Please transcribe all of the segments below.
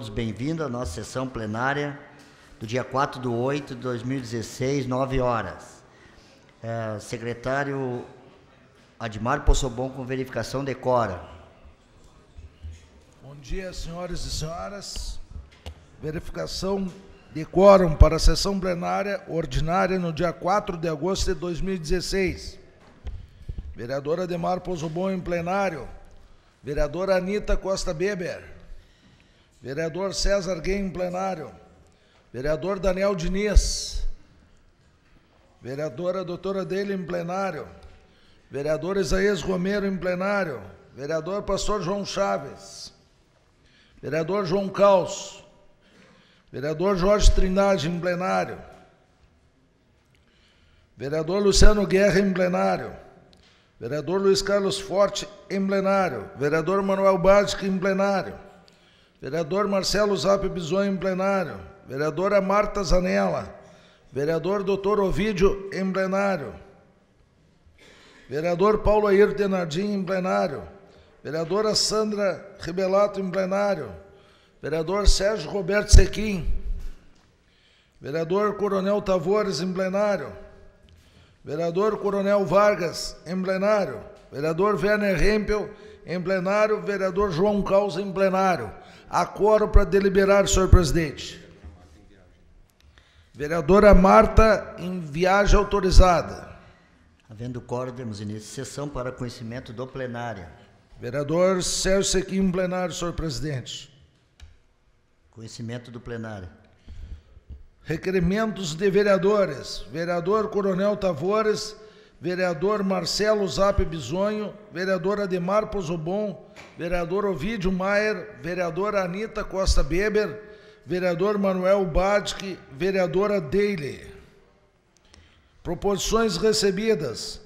todos bem-vindos à nossa sessão plenária do dia 4 de 8 de 2016, 9 horas. É, secretário Admar Possobon com verificação de Bom dia, senhores e senhoras. Verificação de quórum para a sessão plenária ordinária no dia 4 de agosto de 2016. Vereadora Ademar Pozobon em plenário. Vereadora Anita Costa Beber. Vereador César Guem em plenário. Vereador Daniel Diniz. Vereadora doutora dele em plenário. Vereador Isaías Romero em plenário. Vereador Pastor João Chaves. Vereador João Caos. Vereador Jorge Trindade em plenário. Vereador Luciano Guerra em plenário. Vereador Luiz Carlos Forte em plenário. Vereador Manuel Badic em plenário. Vereador Marcelo Zap Bisonho em plenário. Vereadora Marta Zanella. Vereador Dr. Ovídio em plenário. Vereador Paulo Ayrton Denardim em plenário. Vereadora Sandra Ribelato em plenário. Vereador Sérgio Roberto Sequim. Vereador Coronel Tavores em plenário. Vereador Coronel Vargas em plenário. Vereador Werner Rempel em plenário. Vereador João Causa em plenário. Acordo para deliberar, senhor presidente. Vereadora Marta em viagem autorizada. Havendo quórum, demos início à sessão para conhecimento do plenário. Vereador Sérgio Sequim, plenário, senhor presidente. Conhecimento do plenário. Requerimentos de vereadores. Vereador Coronel Tavores vereador Marcelo Zap Bisonho, vereador Ademar Pozobon, vereador Ovidio Maier, vereadora Anita Costa Beber, vereador Manuel Badke, vereadora Deile. Proposições recebidas.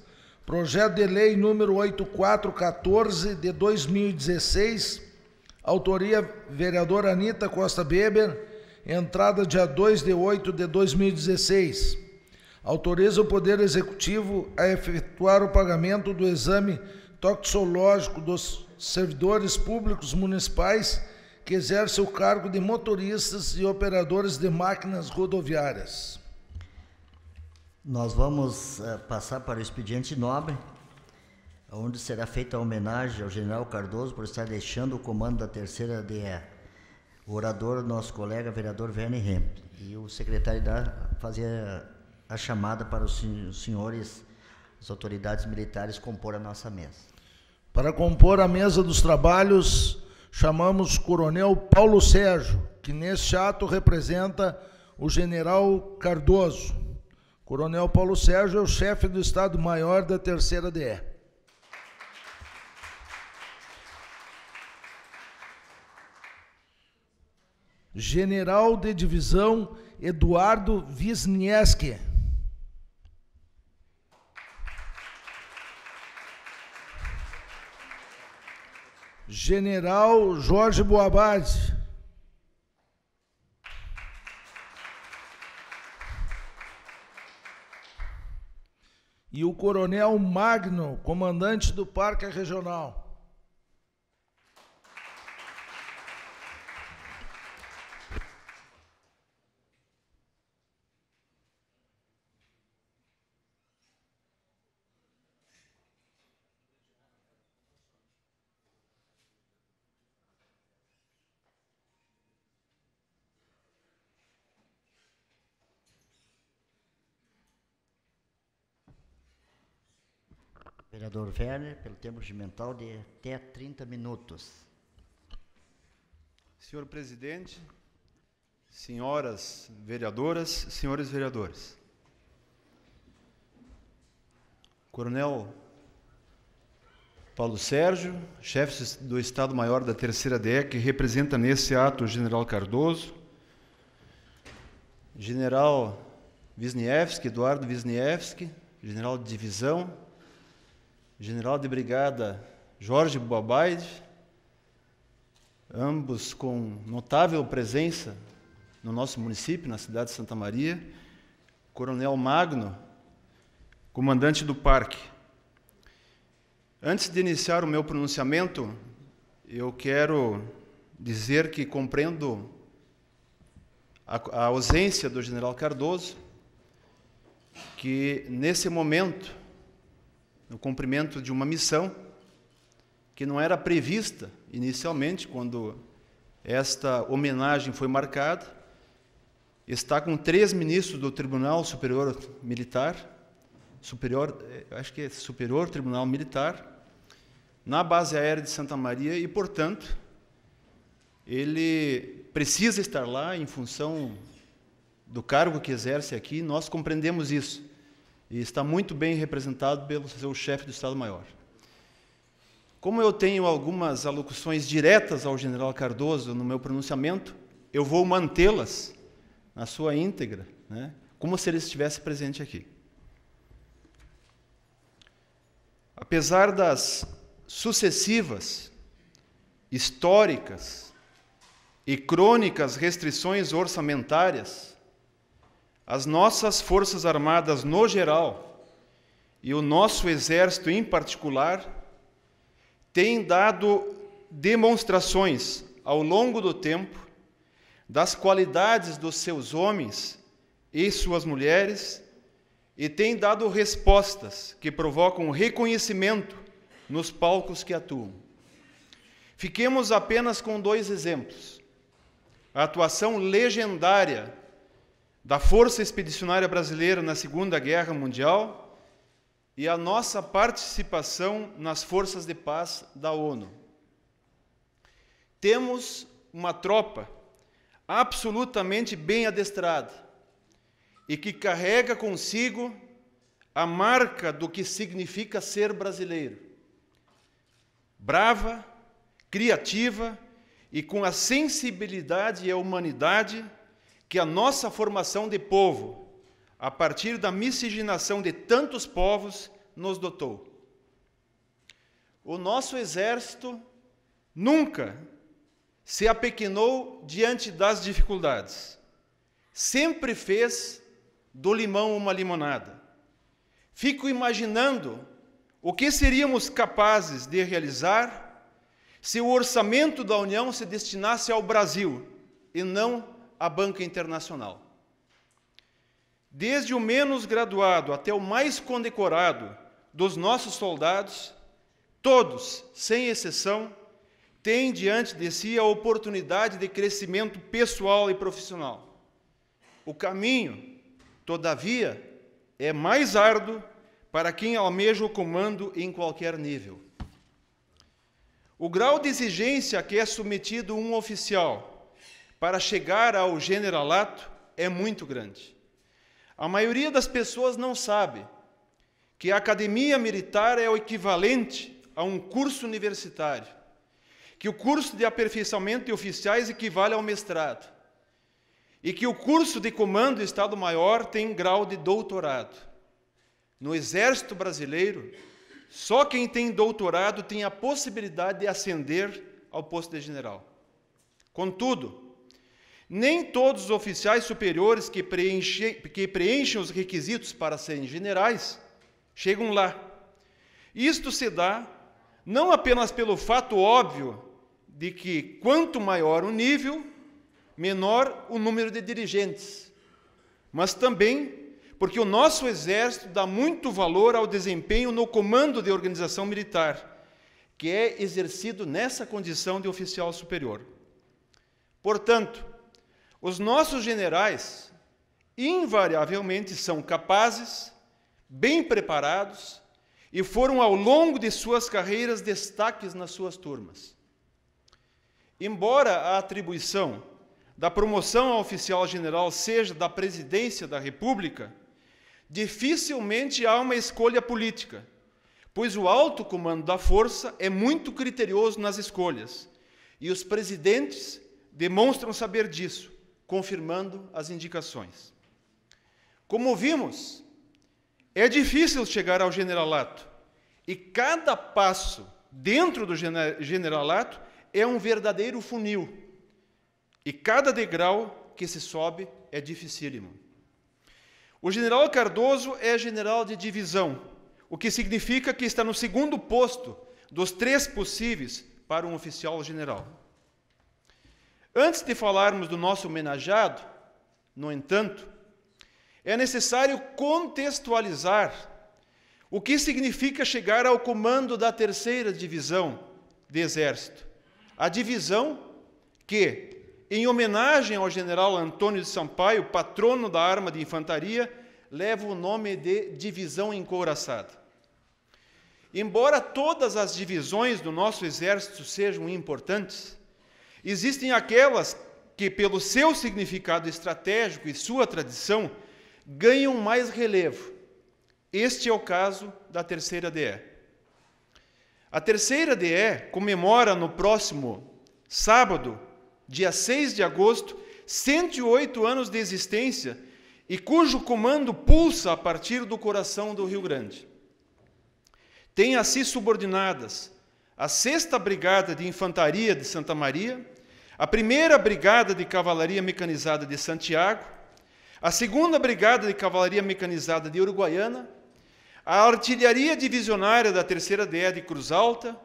Projeto de lei número 8414 de 2016, autoria vereadora Anita Costa Beber, entrada dia 2 de 8 de 2016 autoriza o Poder Executivo a efetuar o pagamento do exame toxológico dos servidores públicos municipais que exercem o cargo de motoristas e operadores de máquinas rodoviárias. Nós vamos eh, passar para o expediente nobre, onde será feita a homenagem ao general Cardoso por estar deixando o comando da terceira DE. O orador, nosso colega vereador Werner Hemp, e o secretário irá fazer a chamada para os senhores, as autoridades militares, compor a nossa mesa. Para compor a mesa dos trabalhos, chamamos Coronel Paulo Sérgio, que neste ato representa o General Cardoso. Coronel Paulo Sérgio é o chefe do Estado-Maior da Terceira DE. General de Divisão Eduardo Wisniewski. General Jorge Boabade. E o Coronel Magno, comandante do Parque Regional. vereador Werner, pelo tempo regimental de até 30 minutos. Senhor presidente, senhoras vereadoras, senhores vereadores. Coronel Paulo Sérgio, chefe do Estado-Maior da Terceira DE, que representa nesse ato o General Cardoso, General Wisniewski, Eduardo Wisniewski, General de Divisão, general de brigada Jorge Bobaide, ambos com notável presença no nosso município, na cidade de Santa Maria, Coronel Magno, comandante do parque. Antes de iniciar o meu pronunciamento, eu quero dizer que compreendo a, ausência do general Cardoso, que nesse momento no cumprimento de uma missão que não era prevista inicialmente quando esta homenagem foi marcada. Está com três ministros do Tribunal Superior Militar, superior, eh, acho que é Superior Tribunal Militar, na base aérea de Santa Maria e, portanto, ele precisa estar lá em função do cargo que exerce aqui, nós compreendemos isso e está muito bem representado pelo seu chefe do Estado-Maior. Como eu tenho algumas alocuções diretas ao general Cardoso no meu pronunciamento, eu vou mantê-las na sua íntegra, né? como se ele estivesse presente aqui. Apesar das sucessivas, históricas e crônicas restrições orçamentárias as nossas Forças Armadas no geral e o nosso Exército em particular têm dado demonstrações ao longo do tempo das qualidades dos seus homens e suas mulheres e têm dado respostas que provocam reconhecimento nos palcos que atuam. Fiquemos apenas com dois exemplos. A atuação legendária da Força Expedicionária Brasileira na Segunda Guerra Mundial e a nossa participação nas forças de paz da ONU. Temos uma tropa absolutamente bem adestrada e que carrega consigo a marca do que significa ser brasileiro. Brava, criativa e com a sensibilidade e a humanidade que a nossa formação de povo, a partir da miscigenação de tantos povos, nos dotou. O nosso exército nunca se apequenou diante das dificuldades. Sempre fez do limão uma limonada. Fico imaginando o que seríamos capazes de realizar se o orçamento da União se destinasse ao Brasil e não a banca internacional. Desde o menos graduado até o mais condecorado dos nossos soldados, todos, sem exceção, têm diante de si a oportunidade de crescimento pessoal e profissional. O caminho, todavia, é mais árduo para quem almeja o comando em qualquer nível. O grau de exigência a que é submetido um oficial para chegar ao generalato é muito grande. A maioria das pessoas não sabe que a academia militar é o equivalente a um curso universitário, que o curso de aperfeiçoamento de oficiais equivale ao mestrado, e que o curso de comando de Estado-Maior tem grau de doutorado. No Exército Brasileiro, só quem tem doutorado tem a possibilidade de ascender ao posto de general. Contudo, nem todos os oficiais superiores que, preenche, que preenchem os requisitos para serem generais chegam lá. Isto se dá não apenas pelo fato óbvio de que quanto maior o nível, menor o número de dirigentes, mas também porque o nosso exército dá muito valor ao desempenho no comando de organização militar, que é exercido nessa condição de oficial superior. Portanto, os nossos generais, invariavelmente, são capazes, bem preparados e foram, ao longo de suas carreiras, destaques nas suas turmas. Embora a atribuição da promoção a oficial general seja da presidência da República, dificilmente há uma escolha política, pois o alto comando da força é muito criterioso nas escolhas, e os presidentes demonstram saber disso, confirmando as indicações. Como vimos, é difícil chegar ao generalato, e cada passo dentro do generalato é um verdadeiro funil, e cada degrau que se sobe é dificílimo. O general Cardoso é general de divisão, o que significa que está no segundo posto dos três possíveis para um oficial general. Antes de falarmos do nosso homenageado, no entanto, é necessário contextualizar o que significa chegar ao comando da terceira divisão de exército. A divisão que, em homenagem ao general Antônio de Sampaio, patrono da arma de infantaria, leva o nome de Divisão Encouraçada. Embora todas as divisões do nosso exército sejam importantes, Existem aquelas que, pelo seu significado estratégico e sua tradição, ganham mais relevo. Este é o caso da terceira DE. A terceira DE comemora no próximo sábado, dia 6 de agosto, 108 anos de existência e cujo comando pulsa a partir do coração do Rio Grande. Tem a si subordinadas a 6 Brigada de Infantaria de Santa Maria, a 1 Brigada de Cavalaria Mecanizada de Santiago, a 2 Brigada de Cavalaria Mecanizada de Uruguaiana, a Artilharia Divisionária da 3 DE de Cruz Alta,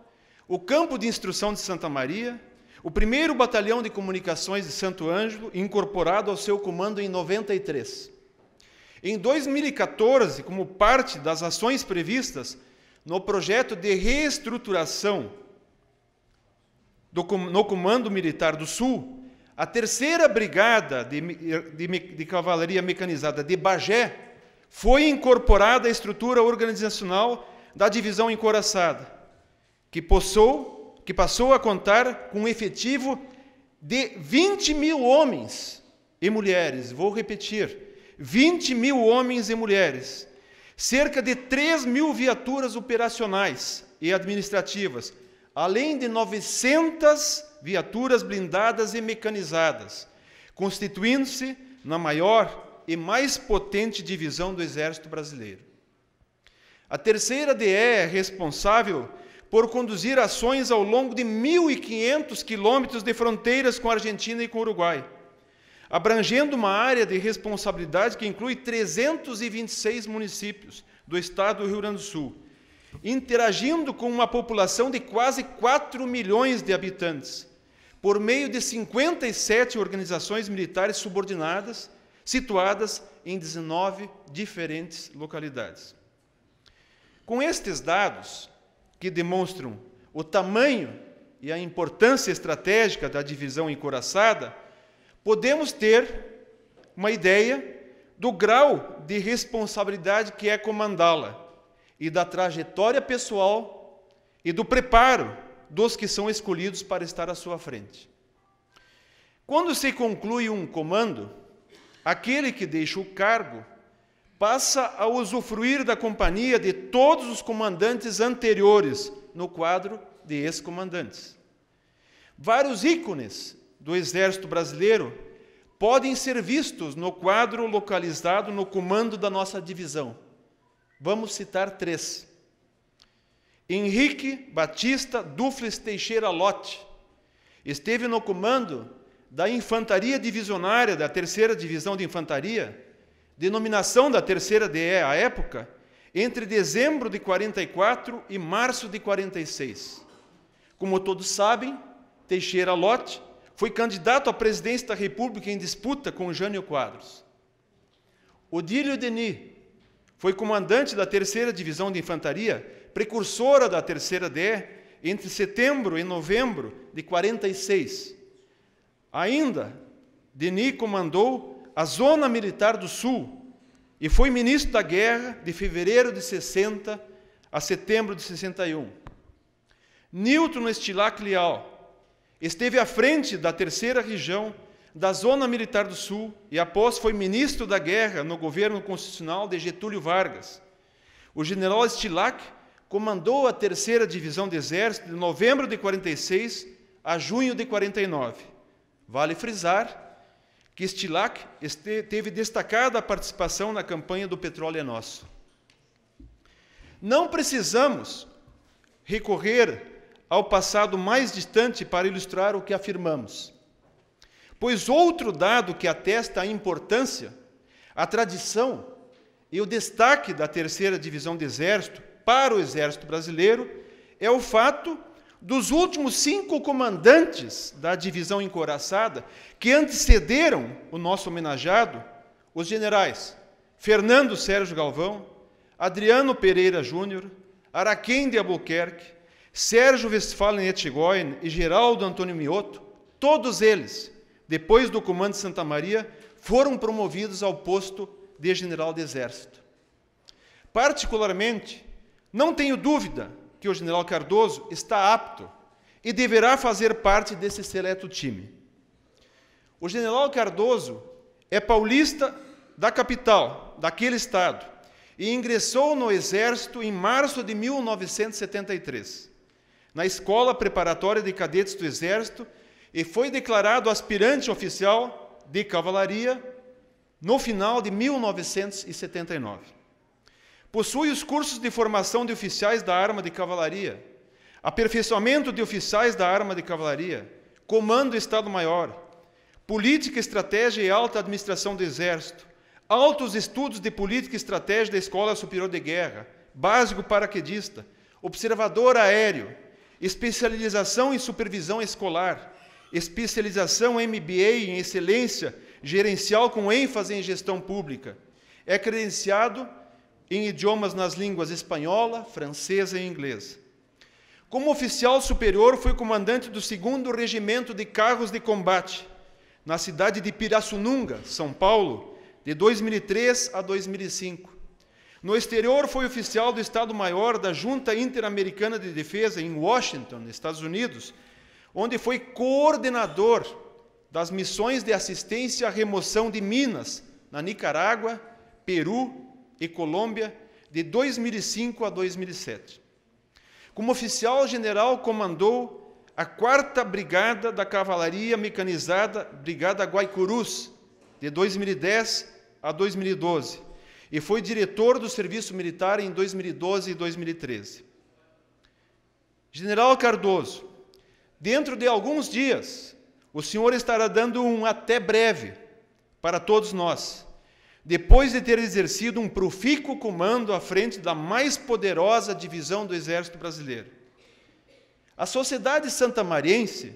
o Campo de Instrução de Santa Maria, o 1 Batalhão de Comunicações de Santo Ângelo, incorporado ao seu comando em 93. Em 2014, como parte das ações previstas no projeto de reestruturação do, no Comando Militar do Sul, a terceira brigada de, de, de cavalaria mecanizada de Bagé foi incorporada à estrutura organizacional da divisão encoraçada, que possou, que passou a contar com um efetivo de 20 mil homens e mulheres. Vou repetir: 20 mil homens e mulheres cerca de 3 mil viaturas operacionais e administrativas, além de 900 viaturas blindadas e mecanizadas, constituindo-se na maior e mais potente divisão do Exército Brasileiro. A terceira DE é responsável por conduzir ações ao longo de 1.500 quilômetros de fronteiras com a Argentina e com o Uruguai abrangendo uma área de responsabilidade que inclui 326 municípios do estado do Rio Grande do Sul, interagindo com uma população de quase 4 milhões de habitantes, por meio de 57 organizações militares subordinadas, situadas em 19 diferentes localidades. Com estes dados, que demonstram o tamanho e a importância estratégica da divisão encoraçada, podemos ter uma ideia do grau de responsabilidade que é comandá-la e da trajetória pessoal e do preparo dos que são escolhidos para estar à sua frente. Quando se conclui um comando, aquele que deixa o cargo passa a usufruir da companhia de todos os comandantes anteriores no quadro de ex-comandantes. Vários ícones do Exército Brasileiro podem ser vistos no quadro localizado no comando da nossa divisão. Vamos citar três: Henrique Batista Dufles Teixeira Lote esteve no comando da Infantaria Divisionária da Terceira Divisão de Infantaria, denominação da Terceira DE à época, entre dezembro de 44 e março de 46. Como todos sabem, Teixeira Lote foi candidato à presidência da República em disputa com Jânio Quadros. Odílio Denis foi comandante da 3 Divisão de Infantaria, precursora da 3 DE, entre setembro e novembro de 46. Ainda, Denis comandou a Zona Militar do Sul e foi ministro da Guerra de fevereiro de 60 a setembro de 61. Newton Estilac Leal Esteve à frente da terceira região da Zona Militar do Sul e após foi ministro da Guerra no governo constitucional de Getúlio Vargas. O general Stilac comandou a terceira divisão de exército de novembro de 46 a junho de 49. Vale frisar que Stilac teve destacada participação na campanha do Petróleo é Nosso. Não precisamos recorrer ao passado mais distante para ilustrar o que afirmamos. Pois outro dado que atesta a importância, a tradição e o destaque da terceira divisão de exército para o exército brasileiro é o fato dos últimos cinco comandantes da divisão encoraçada que antecederam o nosso homenageado, os generais Fernando Sérgio Galvão, Adriano Pereira Júnior, Araquém de Albuquerque, Sérgio Westphalen Etchegoyen e Geraldo Antônio Mioto, todos eles, depois do comando de Santa Maria, foram promovidos ao posto de general de exército. Particularmente, não tenho dúvida que o general Cardoso está apto e deverá fazer parte desse seleto time. O general Cardoso é paulista da capital, daquele estado, e ingressou no exército em março de 1973 na Escola Preparatória de Cadetes do Exército e foi declarado aspirante oficial de cavalaria no final de 1979. Possui os cursos de formação de oficiais da arma de cavalaria, aperfeiçoamento de oficiais da arma de cavalaria, comando Estado-Maior, política, estratégia e alta administração do Exército, altos estudos de política e estratégia da Escola Superior de Guerra, básico paraquedista, observador aéreo, especialização em supervisão escolar, especialização MBA em excelência gerencial com ênfase em gestão pública. É credenciado em idiomas nas línguas espanhola, francesa e inglesa. Como oficial superior, foi comandante do 2 Regimento de Carros de Combate, na cidade de Pirassununga, São Paulo, de 2003 a 2005 no exterior, foi oficial do Estado-Maior da Junta Interamericana de Defesa em Washington, Estados Unidos, onde foi coordenador das missões de assistência à remoção de minas na Nicarágua, Peru e Colômbia de 2005 a 2007. Como oficial general, comandou a 4 Brigada da Cavalaria Mecanizada, Brigada Guaicurus, de 2010 a 2012 e foi diretor do serviço militar em 2012 e 2013. General Cardoso, dentro de alguns dias, o senhor estará dando um até breve para todos nós, depois de ter exercido um profícuo comando à frente da mais poderosa divisão do Exército Brasileiro. A sociedade santamariense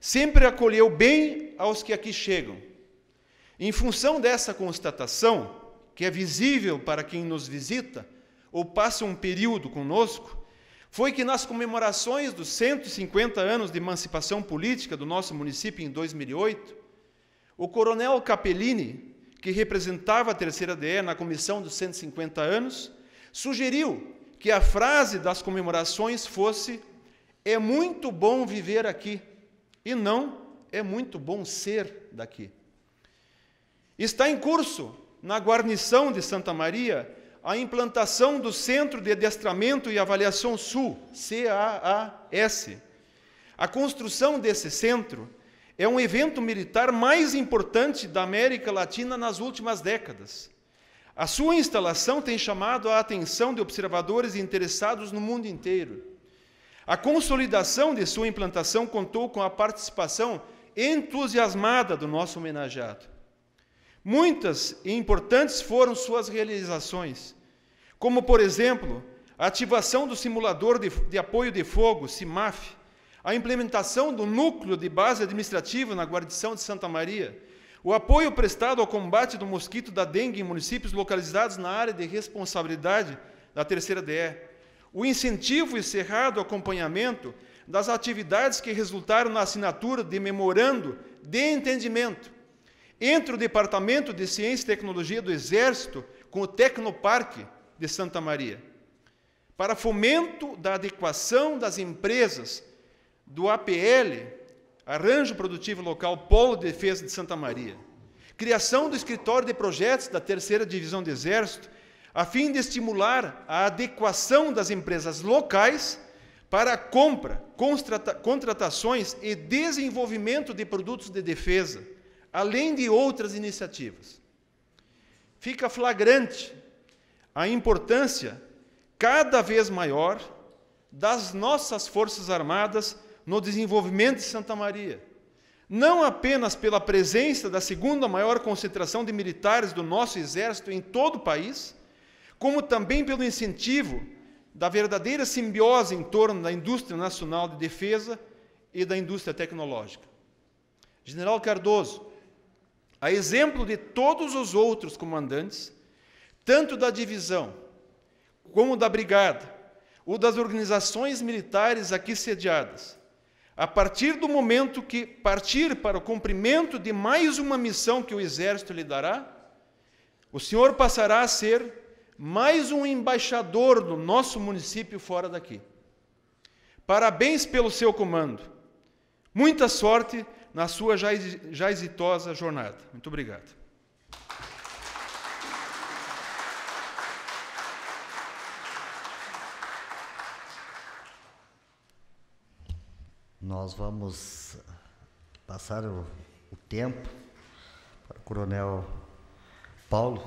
sempre acolheu bem aos que aqui chegam. Em função dessa constatação, que é visível para quem nos visita, ou passa um período conosco, foi que nas comemorações dos 150 anos de emancipação política do nosso município em 2008, o coronel Capellini, que representava a terceira DE na comissão dos 150 anos, sugeriu que a frase das comemorações fosse: É muito bom viver aqui, e não é muito bom ser daqui. Está em curso na guarnição de Santa Maria, a implantação do Centro de Adestramento e Avaliação Sul, CAAS. A construção desse centro é um evento militar mais importante da América Latina nas últimas décadas. A sua instalação tem chamado a atenção de observadores interessados no mundo inteiro. A consolidação de sua implantação contou com a participação entusiasmada do nosso homenageado. Muitas e importantes foram suas realizações, como, por exemplo, a ativação do simulador de, de apoio de fogo, CIMAF, a implementação do núcleo de base administrativa na guarnição de Santa Maria, o apoio prestado ao combate do mosquito da dengue em municípios localizados na área de responsabilidade da terceira DE, o incentivo e cerrado acompanhamento das atividades que resultaram na assinatura de memorando de entendimento entre o Departamento de Ciência e Tecnologia do Exército com o Tecnoparque de Santa Maria, para fomento da adequação das empresas do APL, Arranjo Produtivo Local Polo de Defesa de Santa Maria. Criação do Escritório de Projetos da Terceira Divisão do Exército, a fim de estimular a adequação das empresas locais para a compra, contrata contratações e desenvolvimento de produtos de defesa além de outras iniciativas. Fica flagrante a importância cada vez maior das nossas Forças Armadas no desenvolvimento de Santa Maria. Não apenas pela presença da segunda maior concentração de militares do nosso exército em todo o país, como também pelo incentivo da verdadeira simbiose em torno da indústria nacional de defesa e da indústria tecnológica. General Cardoso, a exemplo de todos os outros comandantes, tanto da divisão como da brigada, ou das organizações militares aqui sediadas, a partir do momento que partir para o cumprimento de mais uma missão que o exército lhe dará, o senhor passará a ser mais um embaixador do nosso município fora daqui. Parabéns pelo seu comando. Muita sorte na sua já, já exitosa jornada. Muito obrigado. Nós vamos passar o, o, tempo para o Coronel Paulo.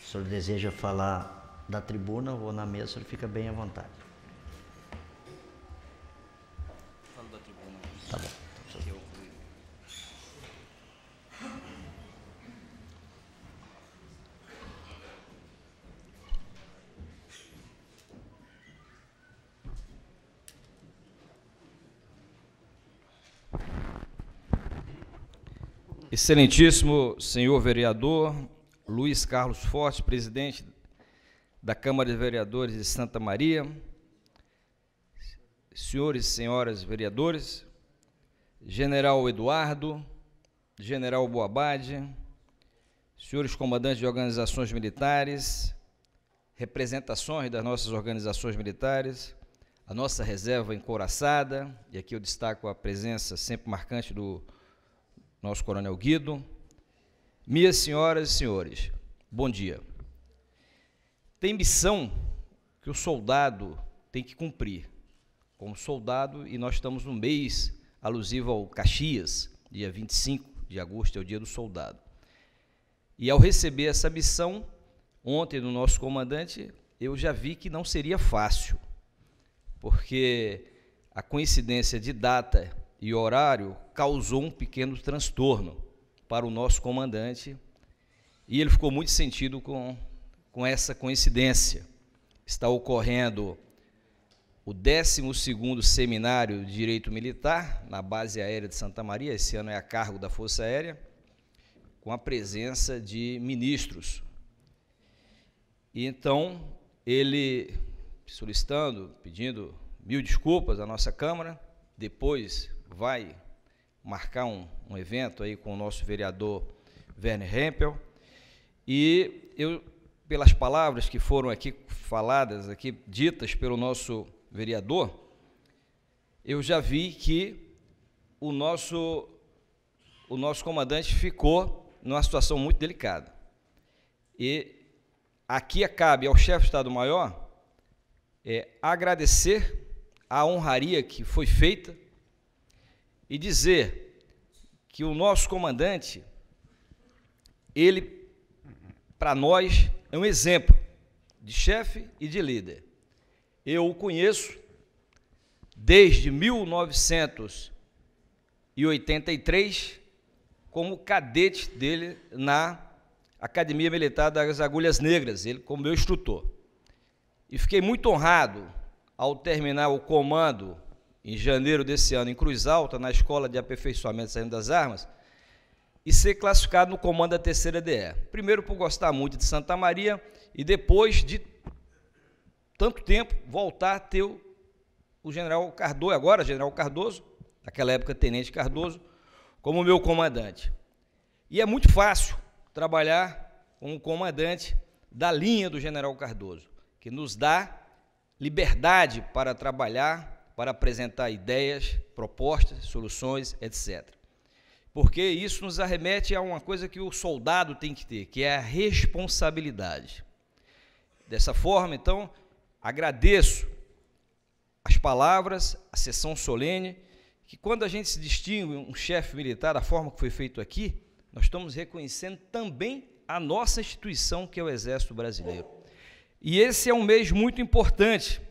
Se o senhor deseja falar da tribuna ou na mesa, o senhor fica bem à vontade. Excelentíssimo senhor vereador Luiz Carlos Forte, presidente da Câmara de Vereadores de Santa Maria, senhores e senhoras vereadores, General Eduardo, General Boabade, senhores comandantes de organizações militares, representações das nossas organizações militares, a nossa reserva encoraçada, e aqui eu destaco a presença sempre marcante do nosso coronel Guido. Minhas senhoras e senhores, bom dia. Tem missão que o soldado tem que cumprir. Como soldado, e nós estamos no mês alusivo ao Caxias, dia 25 de agosto é o dia do soldado. E ao receber essa missão, ontem do nosso comandante, eu já vi que não seria fácil, porque a coincidência de data e horário causou um pequeno transtorno para o nosso comandante e ele ficou muito sentido com, com essa coincidência. Está ocorrendo o 12º Seminário de Direito Militar na Base Aérea de Santa Maria, esse ano é a cargo da Força Aérea, com a presença de ministros. E então ele solicitando, pedindo mil desculpas à nossa Câmara, depois vai marcar um, um evento aí com o nosso vereador Werner Hempel. E eu, pelas palavras que foram aqui faladas, aqui ditas pelo nosso vereador, eu já vi que o nosso, o nosso comandante ficou numa situação muito delicada. E aqui cabe ao chefe do Estado-Maior é, agradecer a honraria que foi feita e dizer que o nosso comandante, ele, para nós, é um exemplo de chefe e de líder. Eu o conheço desde 1983 como cadete dele na Academia Militar das Agulhas Negras, ele como meu instrutor. E fiquei muito honrado ao terminar o comando em janeiro desse ano, em Cruz Alta, na Escola de Aperfeiçoamento Saindo das Armas, e ser classificado no comando da terceira DE. Primeiro por gostar muito de Santa Maria e depois de tanto tempo voltar a ter o, o general Cardoso, agora general Cardoso, naquela época tenente Cardoso, como meu comandante. E é muito fácil trabalhar com o comandante da linha do general Cardoso, que nos dá liberdade para trabalhar para apresentar ideias, propostas, soluções, etc. Porque isso nos arremete a uma coisa que o soldado tem que ter, que é a responsabilidade. Dessa forma, então, agradeço as palavras, a sessão solene, que quando a gente se distingue um chefe militar da forma que foi feito aqui, nós estamos reconhecendo também a nossa instituição, que é o Exército Brasileiro. E esse é um mês muito importante,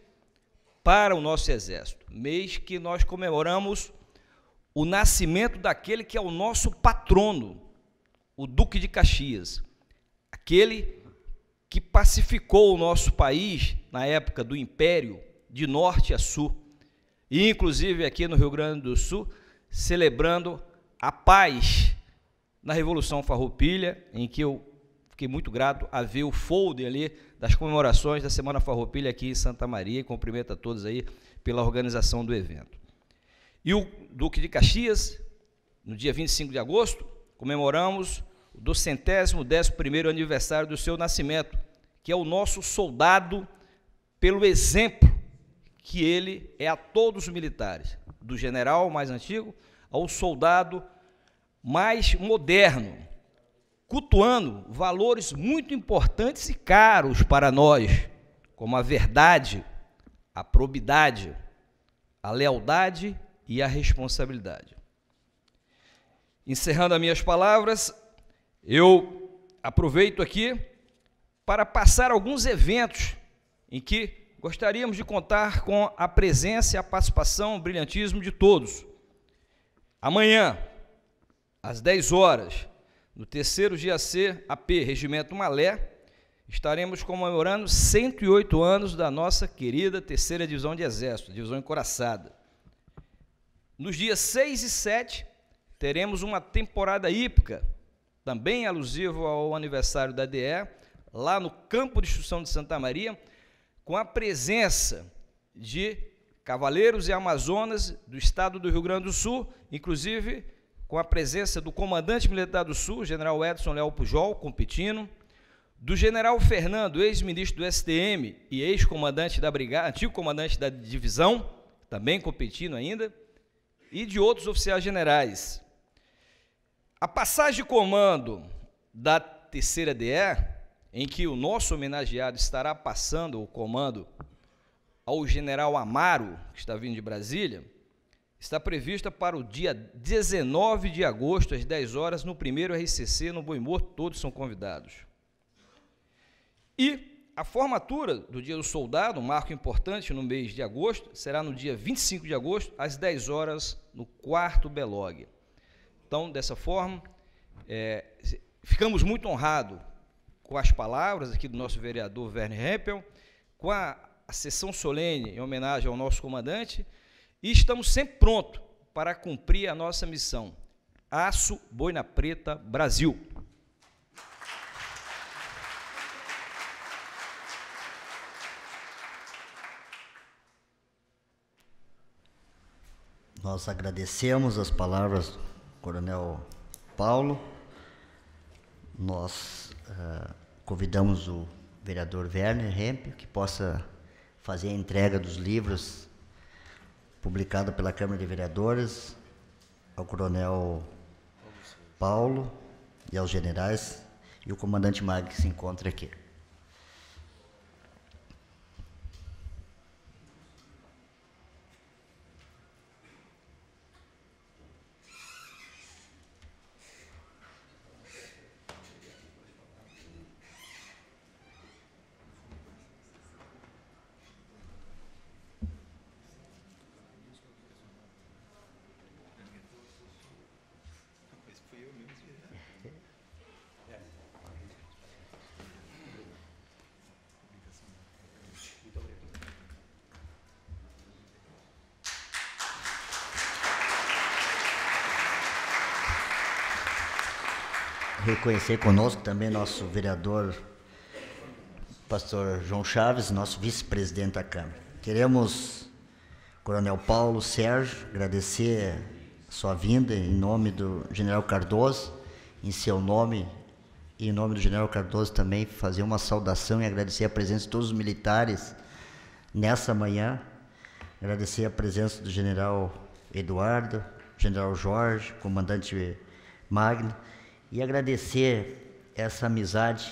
para o nosso exército. Mês que nós comemoramos o nascimento daquele que é o nosso patrono, o Duque de Caxias, aquele que pacificou o nosso país na época do Império, de norte a sul, e inclusive aqui no Rio Grande do Sul, celebrando a paz na Revolução Farroupilha, em que eu fiquei muito grato a ver o folder ali das comemorações da Semana Farroupilha aqui em Santa Maria e cumprimento a todos aí pela organização do evento. E o Duque de Caxias, no dia 25 de agosto, comemoramos o do centésimo décimo primeiro aniversário do seu nascimento, que é o nosso soldado pelo exemplo que ele é a todos os militares, do general mais antigo ao soldado mais moderno, cultuando valores muito importantes e caros para nós, como a verdade, a probidade, a lealdade e a responsabilidade. Encerrando as minhas palavras, eu aproveito aqui para passar alguns eventos em que gostaríamos de contar com a presença e a participação, o brilhantismo de todos. Amanhã, às 10 horas, no terceiro dia C, AP, Regimento Malé, estaremos comemorando 108 anos da nossa querida terceira divisão de exército, divisão encoraçada. Nos dias 6 e 7, teremos uma temporada hípica, também alusivo ao aniversário da DE, lá no campo de instrução de Santa Maria, com a presença de cavaleiros e amazonas do estado do Rio Grande do Sul, inclusive com a presença do comandante militar do Sul, general Edson Léo Pujol, competindo, do general Fernando, ex-ministro do STM e ex-comandante da brigada, antigo comandante da divisão, também competindo ainda, e de outros oficiais generais. A passagem de comando da terceira DE, em que o nosso homenageado estará passando o comando ao general Amaro, que está vindo de Brasília, está prevista para o dia 19 de agosto, às 10 horas, no primeiro RCC, no Boi Morto, todos são convidados. E a formatura do Dia do Soldado, um marco importante no mês de agosto, será no dia 25 de agosto, às 10 horas, no quarto Belog. Então, dessa forma, é, ficamos muito honrados com as palavras aqui do nosso vereador Werner Hempel, com a, a sessão solene em homenagem ao nosso comandante, e estamos sempre prontos para cumprir a nossa missão. Aço, Boina Preta, Brasil. Nós agradecemos as palavras do Coronel Paulo. Nós uh, convidamos o vereador Werner Hemp que possa fazer a entrega dos livros publicado pela Câmara de Vereadores, ao Coronel Paulo e aos generais e o comandante Mag que se encontra aqui. conhecer conosco também nosso vereador, pastor João Chaves, nosso vice-presidente da Câmara. Queremos, Coronel Paulo, Sérgio, agradecer sua vinda em nome do General Cardoso, em seu nome e em nome do General Cardoso também, fazer uma saudação e agradecer a presença de todos os militares nessa manhã. Agradecer a presença do General Eduardo, General Jorge, Comandante Magno e agradecer essa amizade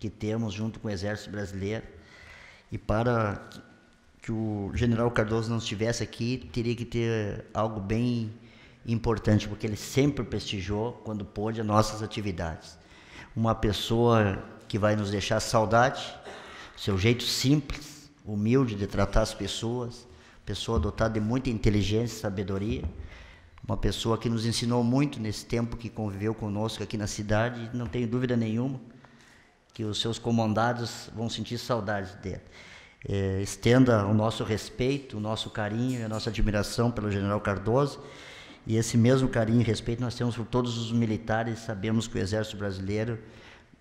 que temos junto com o Exército Brasileiro. E para que o General Cardoso não estivesse aqui, teria que ter algo bem importante, porque ele sempre prestigiou, quando pôde, as nossas atividades. Uma pessoa que vai nos deixar saudade, seu jeito simples, humilde de tratar as pessoas, pessoa dotada de muita inteligência e sabedoria uma pessoa que nos ensinou muito nesse tempo que conviveu conosco aqui na cidade, não tenho dúvida nenhuma que os seus comandados vão sentir saudades dele. É, estenda o nosso respeito, o nosso carinho e a nossa admiração pelo general Cardoso. E esse mesmo carinho e respeito nós temos por todos os militares, sabemos que o Exército Brasileiro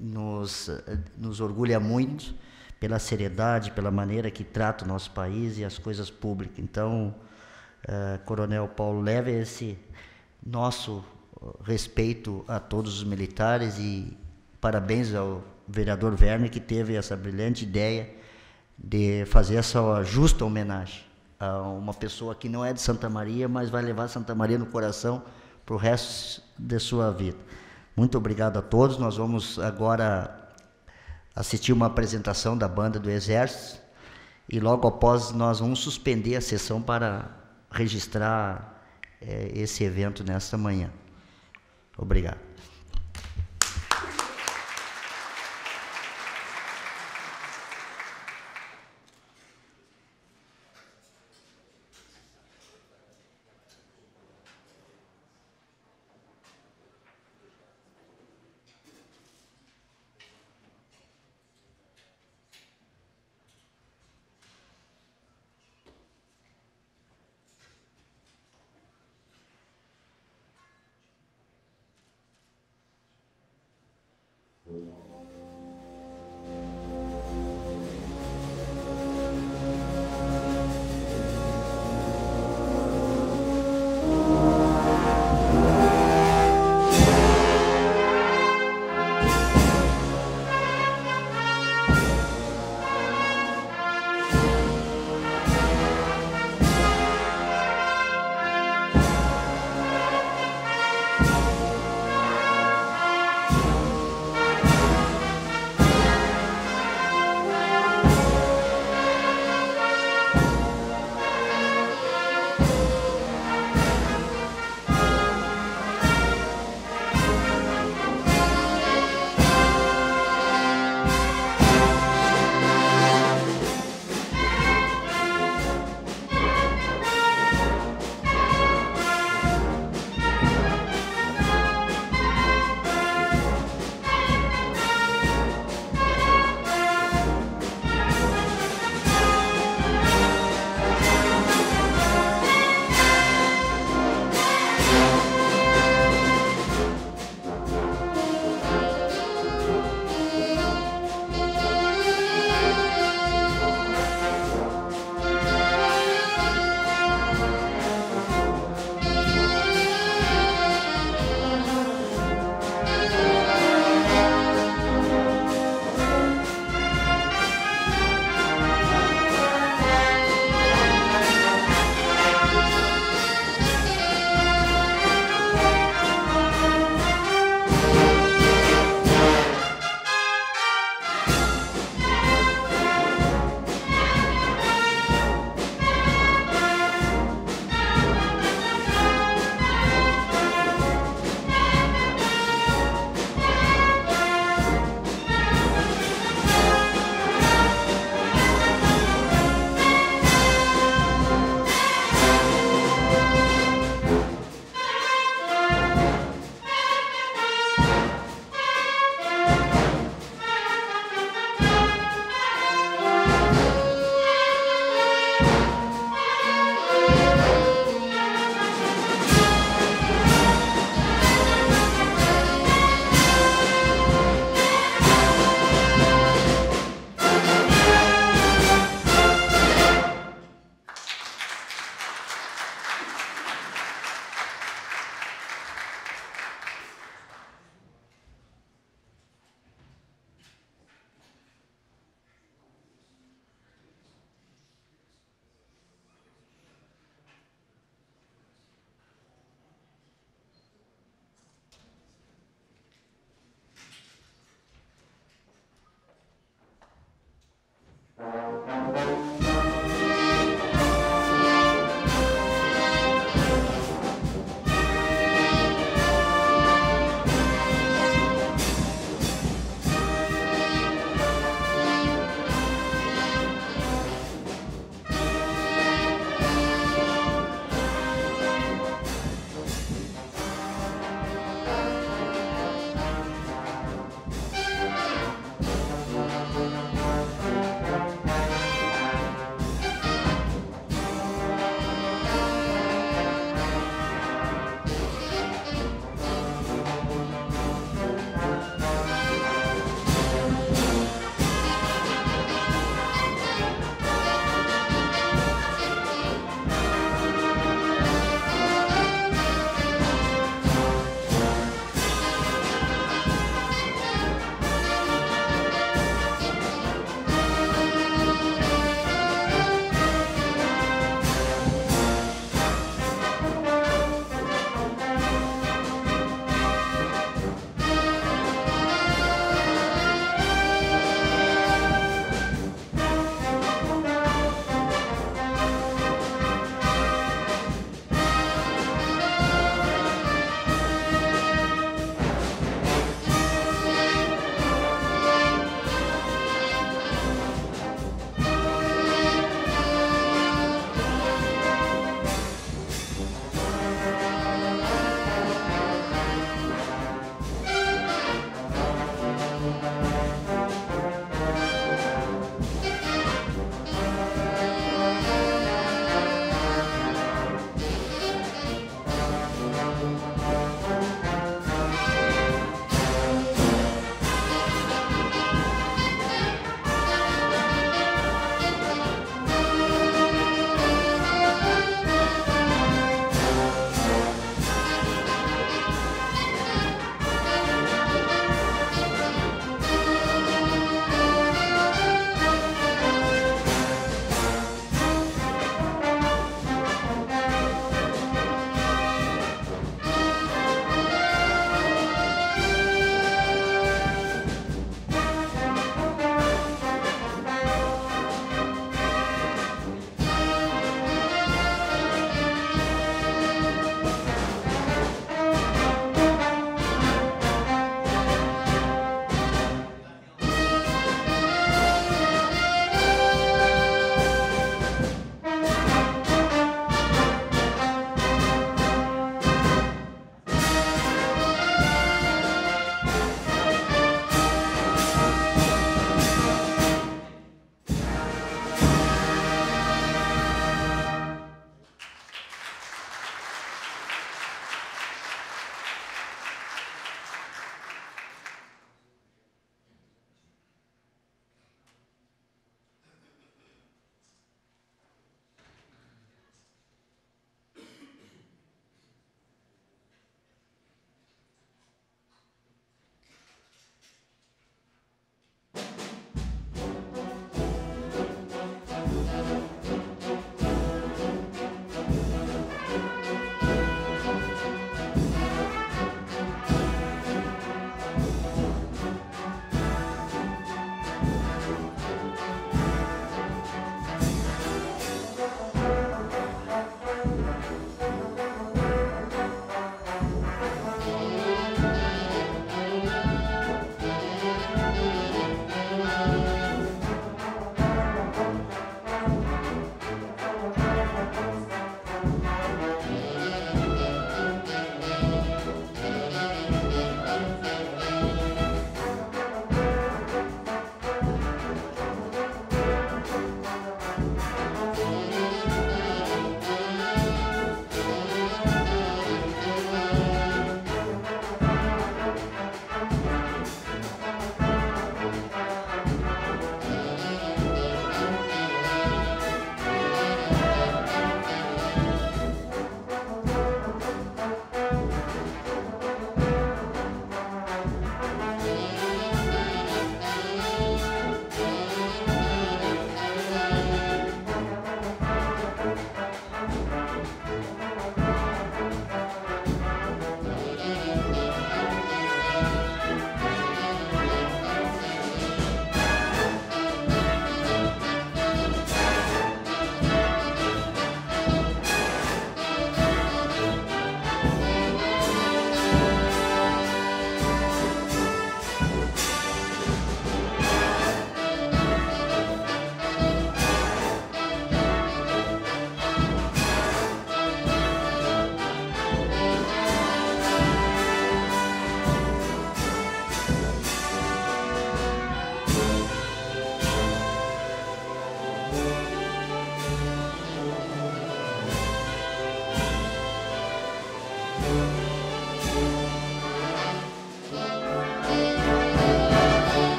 nos, nos orgulha muito pela seriedade, pela maneira que trata o nosso país e as coisas públicas. Então, eh, Coronel Paulo, leva esse nosso eh, respeito a todos os militares e parabéns ao vereador Verme que teve essa brilhante ideia de fazer essa justa homenagem a uma pessoa que não é de Santa Maria, mas vai levar Santa Maria no coração para o resto de sua vida. Muito obrigado a todos. Nós vamos agora assistir uma apresentação da banda do Exército e logo após nós vamos suspender a sessão para registrar é, esse evento nesta manhã. Obrigado.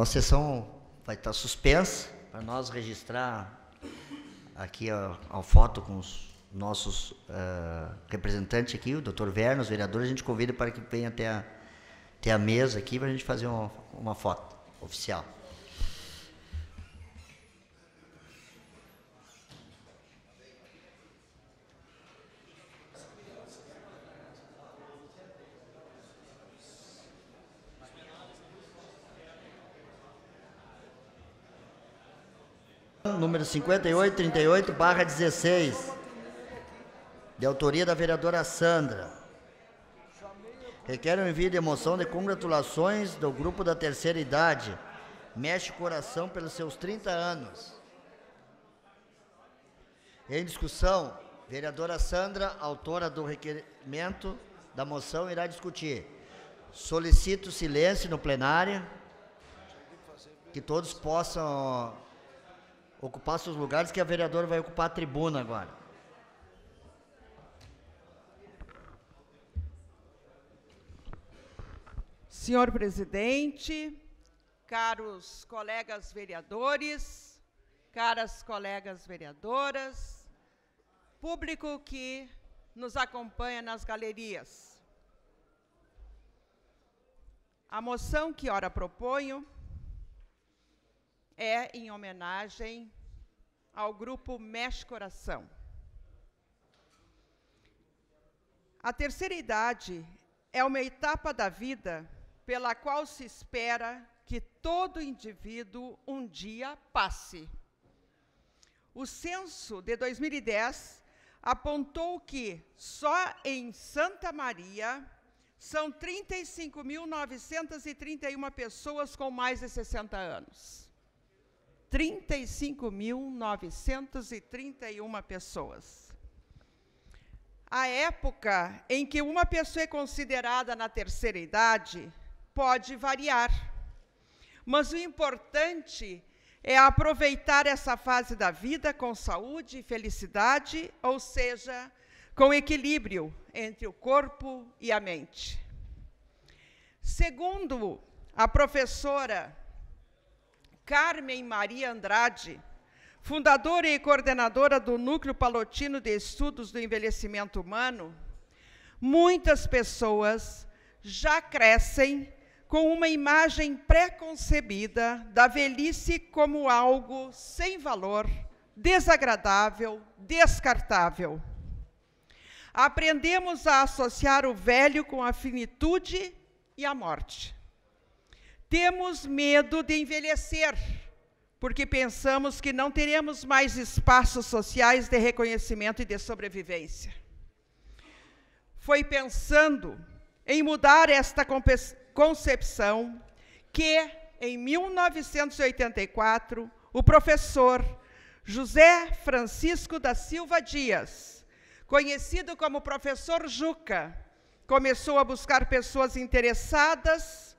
Então a sessão vai estar suspensa para nós registrar aqui a, a foto com os nossos uh, representantes aqui, o doutor Vernos, os vereadores, a gente convida para que venha até a, até a mesa aqui para a gente fazer uma, uma foto oficial. número 5838, barra 16, de autoria da vereadora Sandra. Requer o envio de emoção de congratulações do grupo da terceira idade. Mexe o coração pelos seus 30 anos. Em discussão, vereadora Sandra, autora do requerimento da moção, irá discutir. Solicito silêncio no plenário, que todos possam ocupar seus lugares, que a vereadora vai ocupar a tribuna agora. Senhor presidente, caros colegas vereadores, caras colegas vereadoras, público que nos acompanha nas galerias. A moção que ora proponho é em homenagem ao grupo Mexe Coração. A terceira idade é uma etapa da vida pela qual se espera que todo indivíduo um dia passe. O censo de 2010 apontou que só em Santa Maria são 35.931 pessoas com mais de 60 anos. 35.931 pessoas. A época em que uma pessoa é considerada na terceira idade pode variar, mas o importante é aproveitar essa fase da vida com saúde e felicidade, ou seja, com equilíbrio entre o corpo e a mente. Segundo a professora Carmen Maria Andrade, fundadora e coordenadora do Núcleo Palotino de Estudos do Envelhecimento Humano, muitas pessoas já crescem com uma imagem pré-concebida da velhice como algo sem valor, desagradável, descartável. Aprendemos a associar o velho com a finitude e a morte. Temos medo de envelhecer, porque pensamos que não teremos mais espaços sociais de reconhecimento e de sobrevivência. Foi pensando em mudar esta concepção que, em 1984, o professor José Francisco da Silva Dias, conhecido como professor Juca, começou a buscar pessoas interessadas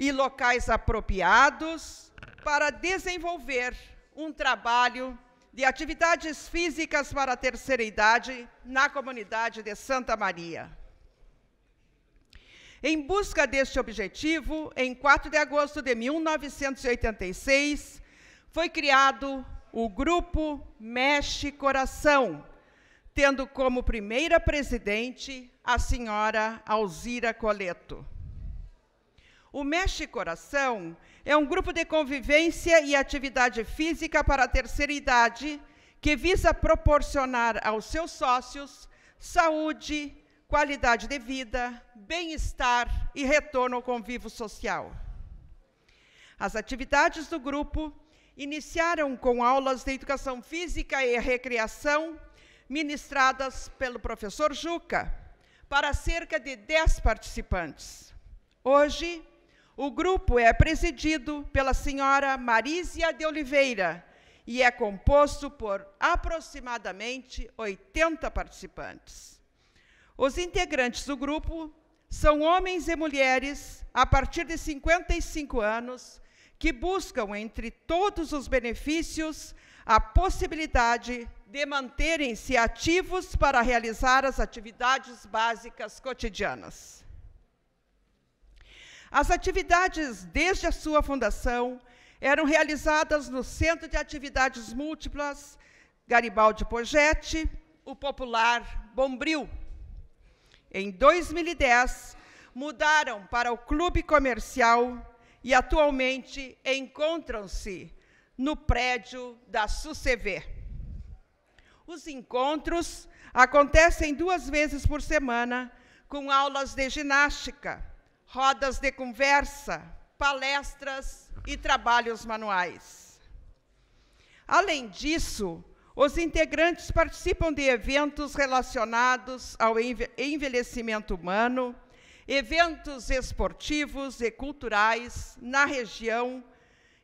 e locais apropriados para desenvolver um trabalho de atividades físicas para a terceira idade na comunidade de Santa Maria. Em busca deste objetivo, em 4 de agosto de 1986, foi criado o Grupo Mexe Coração, tendo como primeira presidente a senhora Alzira Coleto. O Mexe Coração é um grupo de convivência e atividade física para a terceira idade que visa proporcionar aos seus sócios saúde, qualidade de vida, bem-estar e retorno ao convívio social. As atividades do grupo iniciaram com aulas de educação física e recreação ministradas pelo professor Juca para cerca de 10 participantes. Hoje, o grupo é presidido pela senhora Marísia de Oliveira e é composto por aproximadamente 80 participantes. Os integrantes do grupo são homens e mulheres a partir de 55 anos que buscam, entre todos os benefícios, a possibilidade de manterem-se ativos para realizar as atividades básicas cotidianas. As atividades, desde a sua fundação, eram realizadas no Centro de Atividades Múltiplas Garibaldi Pojete, o popular Bombril. Em 2010, mudaram para o Clube Comercial e atualmente encontram-se no prédio da SUCV. Os encontros acontecem duas vezes por semana, com aulas de ginástica, rodas de conversa, palestras e trabalhos manuais. Além disso, os integrantes participam de eventos relacionados ao envelhecimento humano, eventos esportivos e culturais na região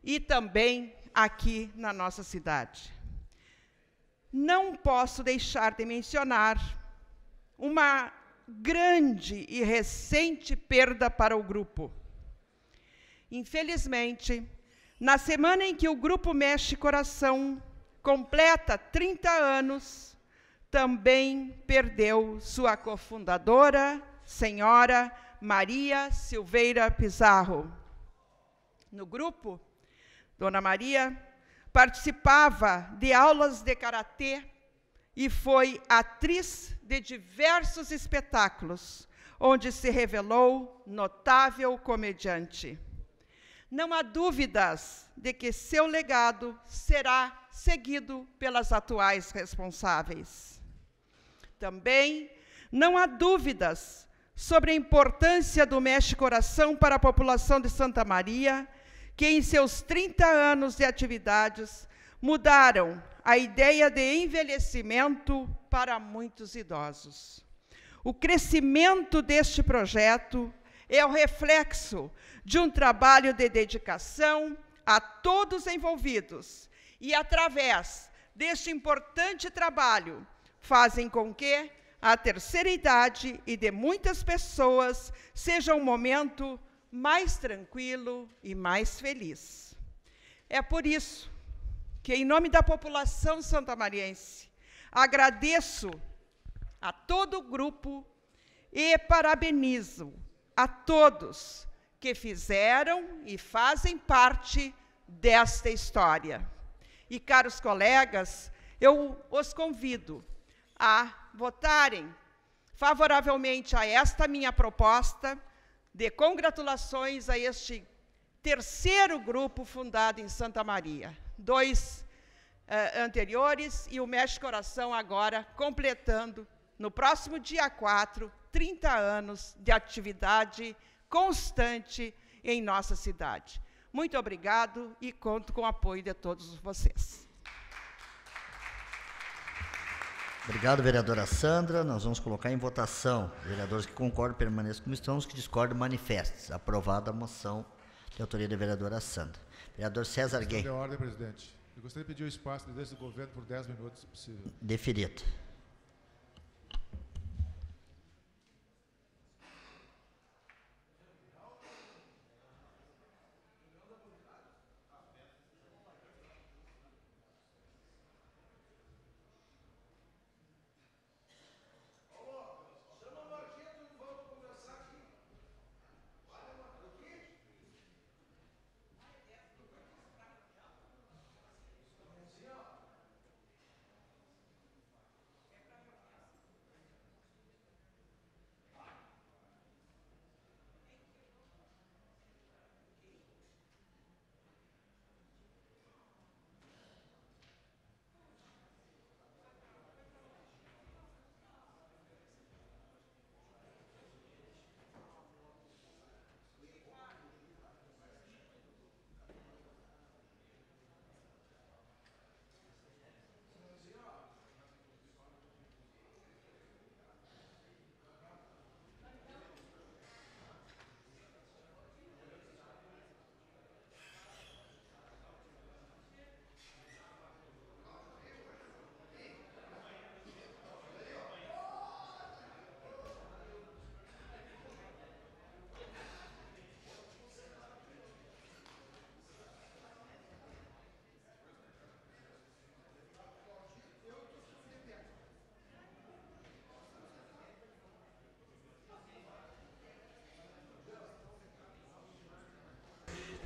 e também aqui na nossa cidade. Não posso deixar de mencionar uma grande e recente perda para o grupo. Infelizmente, na semana em que o Grupo Mexe Coração completa 30 anos, também perdeu sua cofundadora, senhora Maria Silveira Pizarro. No grupo, Dona Maria participava de aulas de karatê e foi atriz de diversos espetáculos, onde se revelou notável comediante. Não há dúvidas de que seu legado será seguido pelas atuais responsáveis. Também não há dúvidas sobre a importância do Mestre Coração para a população de Santa Maria, que em seus 30 anos de atividades mudaram a ideia de envelhecimento para muitos idosos. O crescimento deste projeto é o reflexo de um trabalho de dedicação a todos envolvidos e, através deste importante trabalho, fazem com que a terceira idade e de muitas pessoas seja um momento mais tranquilo e mais feliz. É por isso que em nome da população santamariense, agradeço a todo o grupo e parabenizo a todos que fizeram e fazem parte desta história. E, caros colegas, eu os convido a votarem favoravelmente a esta minha proposta de congratulações a este terceiro grupo fundado em Santa Maria dois uh, anteriores e o Mexe Coração agora completando, no próximo dia 4, 30 anos de atividade constante em nossa cidade. Muito obrigado e conto com o apoio de todos vocês. Obrigado, vereadora Sandra. Nós vamos colocar em votação. Vereadores que concordam, permaneçam como estão. Os que discordam, manifestem. Aprovada a moção de autoria da vereadora Sandra. Vereador César Guerreiro. ordem, presidente. Eu gostaria de pedir o espaço desde o governo por 10 minutos, se possível. Deferido.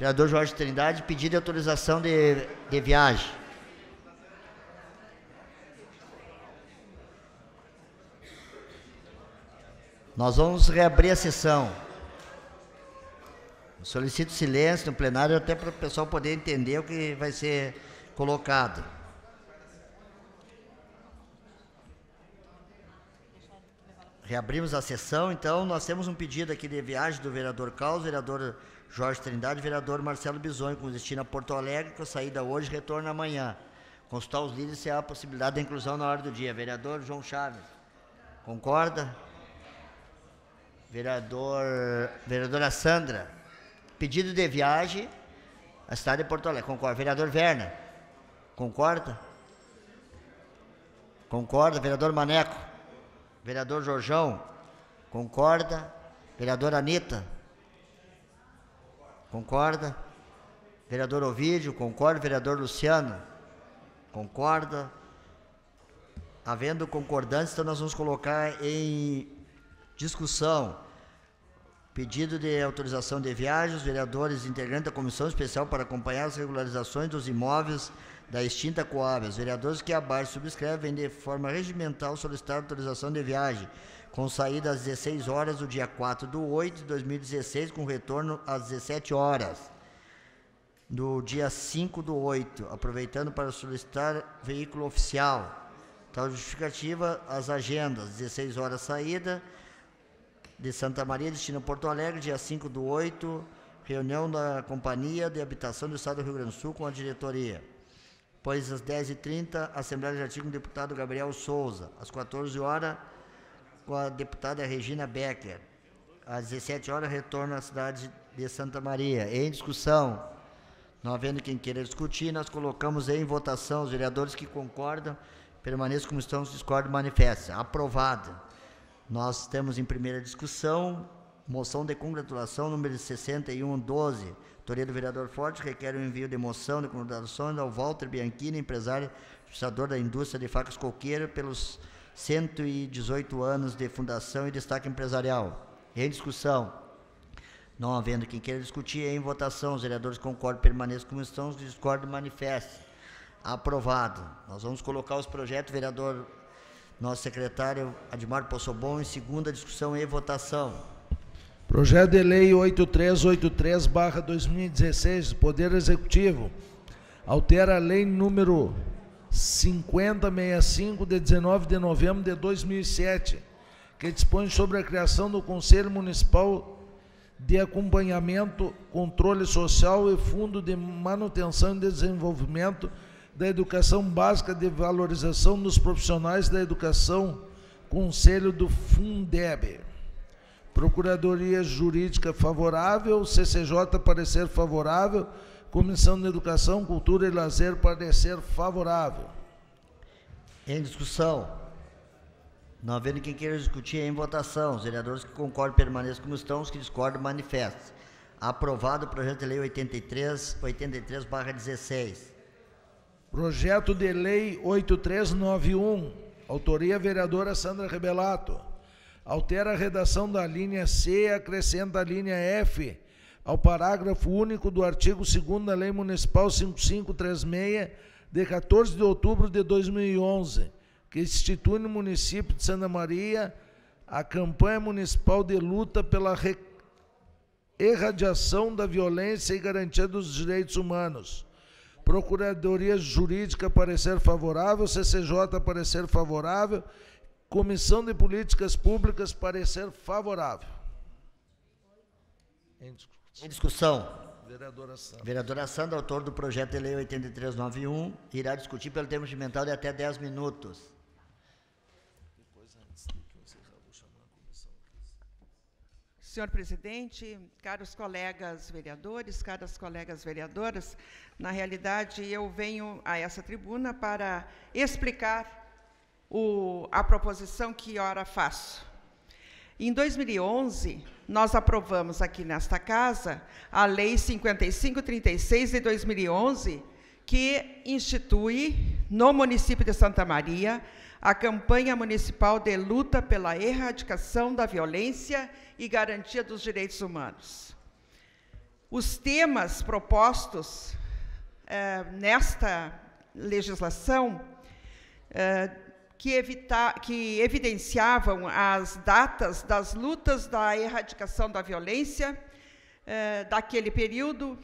Vereador Jorge Trindade, pedido de autorização de, de viagem. Nós vamos reabrir a sessão. Solicito silêncio no plenário até para o pessoal poder entender o que vai ser colocado. Reabrimos a sessão, então nós temos um pedido aqui de viagem do vereador Carlos, vereador Jorge Trindade vereador Marcelo Bisonho, com destino a Porto Alegre, com saída hoje retorno amanhã. Consultar os líderes se há a possibilidade da inclusão na hora do dia. Vereador João Chaves, concorda? Vereador, vereadora Sandra, pedido de viagem à cidade de Porto Alegre, concorda? Vereador Verna, concorda? Concorda, vereador Maneco? Vereador Jorjão, concorda? Vereadora Anitta, concorda? Vereador Ovídio, concorda? Vereador Luciano, concorda? Havendo concordância, então nós vamos colocar em discussão Pedido de autorização de viagem os vereadores integrantes da Comissão Especial para acompanhar as regularizações dos imóveis da extinta Coab. Os vereadores que abaixo subscrevem de forma regimental solicitar autorização de viagem, com saída às 16 horas do dia 4 de 8 de 2016, com retorno às 17 horas do dia 5 do 8, aproveitando para solicitar veículo oficial. Tal justificativa, as agendas, 16 horas saída, de Santa Maria, destino Porto Alegre, dia 5 do 8, reunião da Companhia de Habitação do Estado do Rio Grande do Sul com a diretoria. Pois às 10h30, Assembleia de Artigo com o deputado Gabriel Souza. Às 14 horas, com a deputada Regina Becker. Às 17 horas, retorno à cidade de Santa Maria. Em discussão, não havendo quem queira discutir, nós colocamos em votação os vereadores que concordam, permaneçam como estão, se discordam, manifestam. Aprovado. Nós temos em primeira discussão moção de congratulação número 6112. Autoria do vereador Forte requer o envio de moção de congratulações ao Walter Bianchini, empresário administrador da indústria de facas coqueiro, pelos 118 anos de fundação e destaque empresarial. Em discussão. Não havendo quem queira discutir, em votação. Os vereadores concordam, permaneçam como estão, os discordam, manifestem. Aprovado. Nós vamos colocar os projetos, vereador nosso secretário Admar Possobon, em segunda discussão e votação. Projeto de Lei 8383-2016 Poder Executivo altera a Lei número 5065, de 19 de novembro de 2007, que dispõe sobre a criação do Conselho Municipal de Acompanhamento, Controle Social e Fundo de Manutenção e Desenvolvimento da Educação Básica de Valorização dos Profissionais da Educação, Conselho do Fundeb. Procuradoria Jurídica favorável, CCJ parecer favorável, Comissão de Educação, Cultura e Lazer parecer favorável. Em discussão. Não havendo quem queira discutir, em votação. Os vereadores que concordam permaneçam como estão, os que discordam manifestem. Aprovado o projeto de lei 83, 83 16. Projeto de Lei 8391, autoria vereadora Sandra Rebelato. Altera a redação da linha C e acrescenta a linha F ao parágrafo único do artigo 2 da Lei Municipal 5536, de 14 de outubro de 2011, que institui no município de Santa Maria a campanha municipal de luta pela erradiação da violência e garantia dos direitos humanos Procuradoria Jurídica parecer favorável, CCJ parecer favorável, Comissão de Políticas Públicas parecer favorável. Em discussão. Em discussão. Vereadora Sandra. Vereadora Sandra, autor do projeto de lei 8391, irá discutir pelo termo de mental de até 10 minutos. Senhor presidente, caros colegas vereadores, caras colegas vereadoras, na realidade eu venho a essa tribuna para explicar o, a proposição que ora faço. Em 2011, nós aprovamos aqui nesta casa a Lei 5536 de 2011, que institui no município de Santa Maria a campanha municipal de luta pela erradicação da violência e garantia dos direitos humanos. Os temas propostos eh, nesta legislação, eh, que, evita, que evidenciavam as datas das lutas da erradicação da violência eh, daquele período,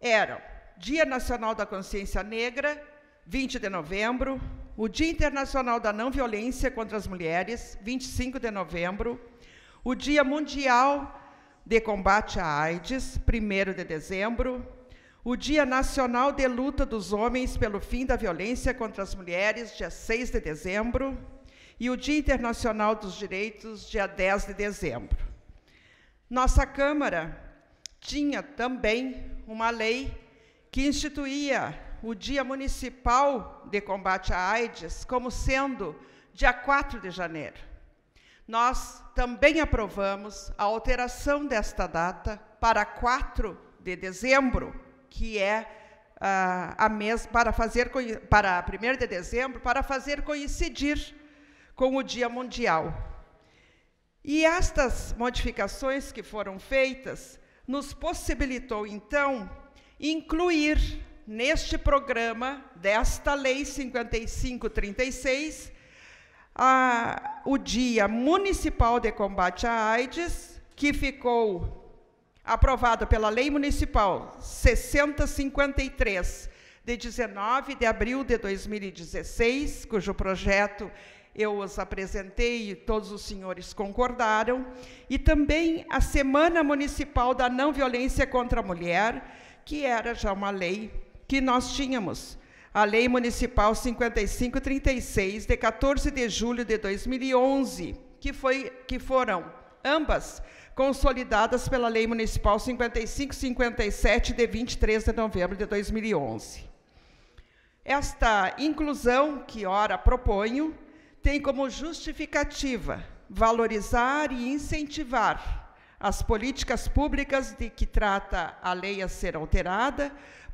eram Dia Nacional da Consciência Negra, 20 de novembro, o Dia Internacional da Não Violência contra as Mulheres, 25 de novembro, o Dia Mundial de Combate à AIDS, 1 de dezembro, o Dia Nacional de Luta dos Homens pelo Fim da Violência contra as Mulheres, dia 6 de dezembro, e o Dia Internacional dos Direitos, dia 10 de dezembro. Nossa Câmara tinha também uma lei que instituía o Dia Municipal de Combate à AIDS como sendo dia 4 de janeiro. Nós também aprovamos a alteração desta data para 4 de dezembro, que é ah, a mês para fazer para 1 de dezembro, para fazer coincidir com o Dia Mundial. E estas modificações que foram feitas nos possibilitou então incluir neste programa desta Lei 5536, a, o Dia Municipal de Combate à AIDS, que ficou aprovado pela Lei Municipal 6053, de 19 de abril de 2016, cujo projeto eu os apresentei e todos os senhores concordaram, e também a Semana Municipal da Não Violência contra a Mulher, que era já uma lei que nós tínhamos. A Lei Municipal 5536, de 14 de julho de 2011, que, foi, que foram ambas consolidadas pela Lei Municipal 5557, de 23 de novembro de 2011. Esta inclusão que ora proponho tem como justificativa valorizar e incentivar as políticas públicas de que trata a lei a ser alterada,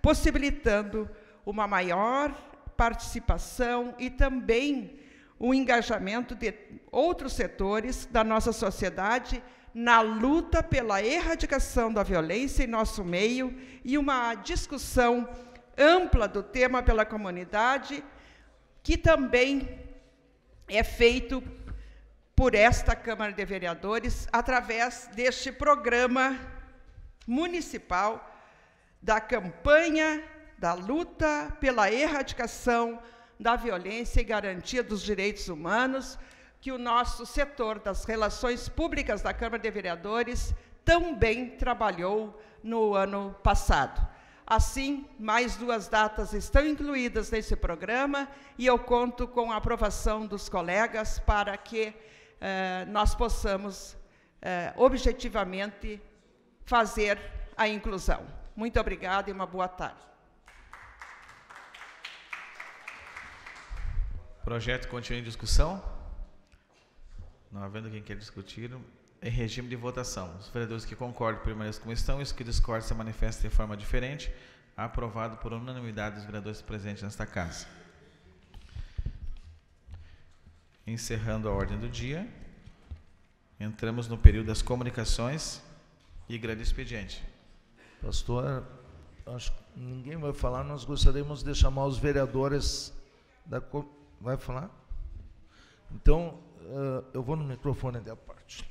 possibilitando uma maior participação e também o engajamento de outros setores da nossa sociedade na luta pela erradicação da violência em nosso meio e uma discussão ampla do tema pela comunidade, que também é feito por esta Câmara de Vereadores através deste programa municipal da campanha da luta pela erradicação da violência e garantia dos direitos humanos, que o nosso setor das relações públicas da Câmara de Vereadores também trabalhou no ano passado. Assim, mais duas datas estão incluídas nesse programa e eu conto com a aprovação dos colegas para que eh, nós possamos eh, objetivamente fazer a inclusão. Muito obrigada e uma boa tarde. O projeto continua em discussão. Não havendo quem queira discutir, em regime de votação. Os vereadores que concordam permaneçam como estão, os que discordam se manifestam de forma diferente. Aprovado por unanimidade dos vereadores presentes nesta casa. Encerrando a ordem do dia, entramos no período das comunicações e grande expediente. Pastor, acho que ninguém vai falar, nós gostaríamos de chamar os vereadores da. Vai falar? Então, eh, eu vou no microfone da parte.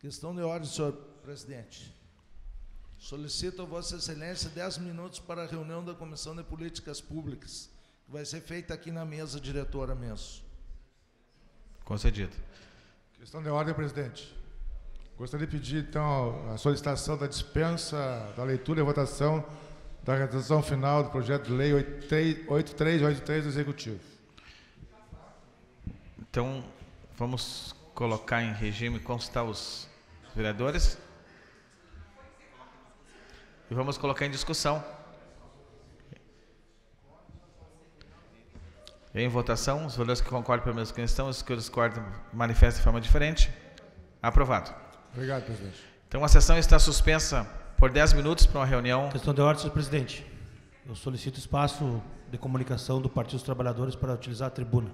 Questão de ordem, senhor presidente. Solicito a Vossa Excelência 10 minutos para a reunião da Comissão de Políticas Públicas, que vai ser feita aqui na mesa diretora mesmo. Concedido. Questão de ordem, presidente. Gostaria de pedir, então, a solicitação da dispensa da leitura e votação da redação final do projeto de lei 8383 do Executivo. Então, vamos colocar em regime constar os vereadores e vamos colocar em discussão. Em votação, os valores que concordam a mesma questão, os que discordam manifestam de forma diferente. Aprovado. Obrigado, presidente. Então, a sessão está suspensa por 10 minutos para uma reunião. Questão de ordem, senhor presidente. Eu solicito espaço de comunicação do Partido dos Trabalhadores para utilizar a tribuna.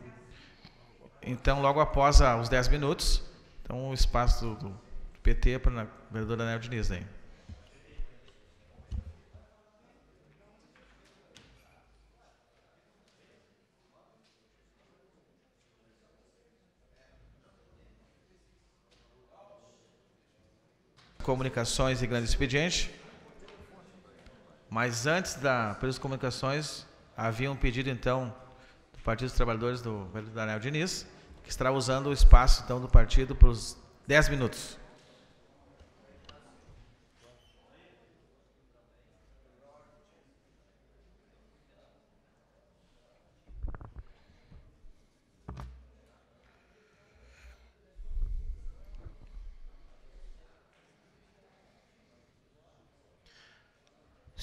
Então, logo após os 10 minutos, então o espaço do, PT para a vereadora Nel Diniz. Aí. Né? Comunicações e Grande Expediente. Mas antes da Presos Comunicações, havia um pedido, então, do Partido dos Trabalhadores, do Daniel Diniz, que estará usando o espaço, então, do partido para os 10 minutos.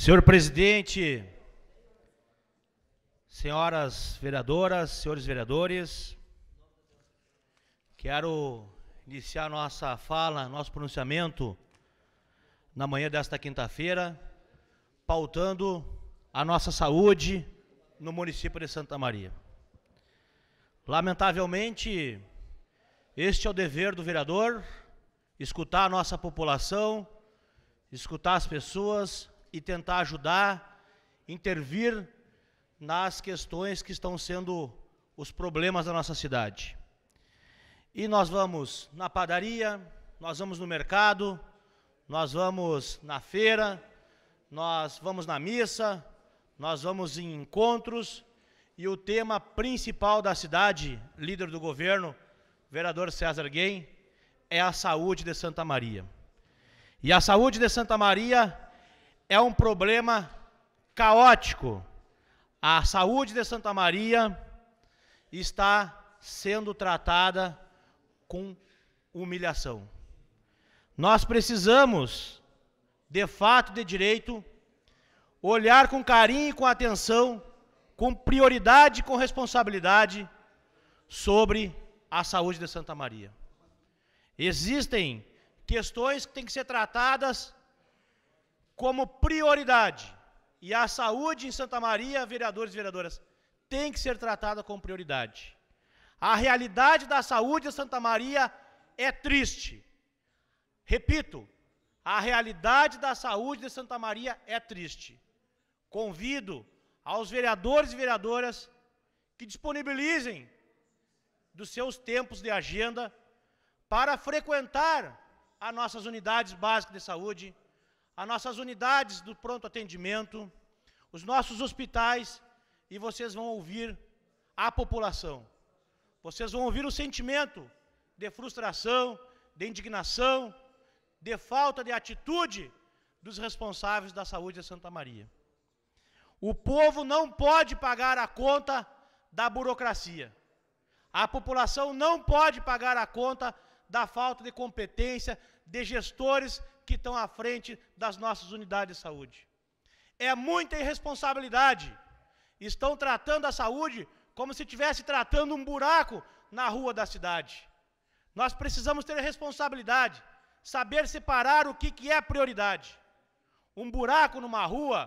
Senhor presidente, senhoras vereadoras, senhores vereadores, quero iniciar nossa fala, nosso pronunciamento na manhã desta quinta-feira, pautando a nossa saúde no município de Santa Maria. Lamentavelmente, este é o dever do vereador, escutar a nossa população, escutar as pessoas, e tentar ajudar, intervir nas questões que estão sendo os problemas da nossa cidade. E nós vamos na padaria, nós vamos no mercado, nós vamos na feira, nós vamos na missa, nós vamos em encontros e o tema principal da cidade, líder do governo, vereador César Guim, é a saúde de Santa Maria. E a saúde de Santa Maria é um problema caótico. A saúde de Santa Maria está sendo tratada com humilhação. Nós precisamos, de fato, de direito, olhar com carinho e com atenção, com prioridade e com responsabilidade sobre a saúde de Santa Maria. Existem questões que têm que ser tratadas como prioridade. E a saúde em Santa Maria, vereadores e vereadoras, tem que ser tratada com prioridade. A realidade da saúde em Santa Maria é triste. Repito, a realidade da saúde de Santa Maria é triste. Convido aos vereadores e vereadoras que disponibilizem dos seus tempos de agenda para frequentar as nossas unidades básicas de saúde as nossas unidades do pronto atendimento, os nossos hospitais, e vocês vão ouvir a população. Vocês vão ouvir o sentimento de frustração, de indignação, de falta de atitude dos responsáveis da saúde de Santa Maria. O povo não pode pagar a conta da burocracia. A população não pode pagar a conta da falta de competência de gestores que estão à frente das nossas unidades de saúde. É muita irresponsabilidade. Estão tratando a saúde como se estivesse tratando um buraco na rua da cidade. Nós precisamos ter responsabilidade, saber separar o que, que é prioridade. Um buraco numa rua,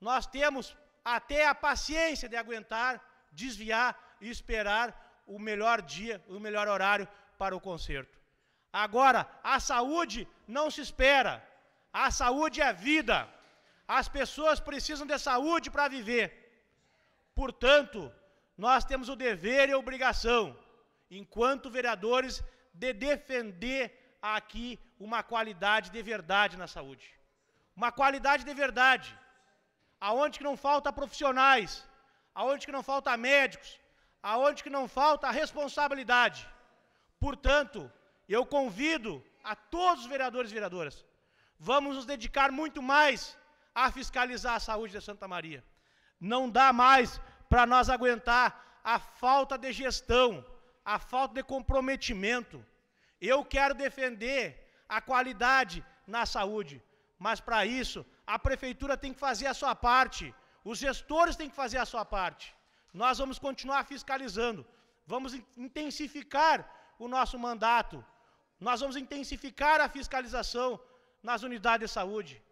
nós temos até a paciência de aguentar, desviar e esperar o melhor dia, o melhor horário para o conserto. Agora, a saúde não se espera. A saúde é a vida. As pessoas precisam de saúde para viver. Portanto, nós temos o dever e a obrigação, enquanto vereadores, de defender aqui uma qualidade de verdade na saúde. Uma qualidade de verdade. Aonde que não falta profissionais, aonde que não falta médicos, aonde que não falta responsabilidade. Portanto, eu convido a todos os vereadores e vereadoras. Vamos nos dedicar muito mais a fiscalizar a saúde da Santa Maria. Não dá mais para nós aguentar a falta de gestão, a falta de comprometimento. Eu quero defender a qualidade na saúde, mas para isso a prefeitura tem que fazer a sua parte, os gestores têm que fazer a sua parte. Nós vamos continuar fiscalizando, vamos intensificar o nosso mandato nós vamos intensificar a fiscalização nas unidades de saúde.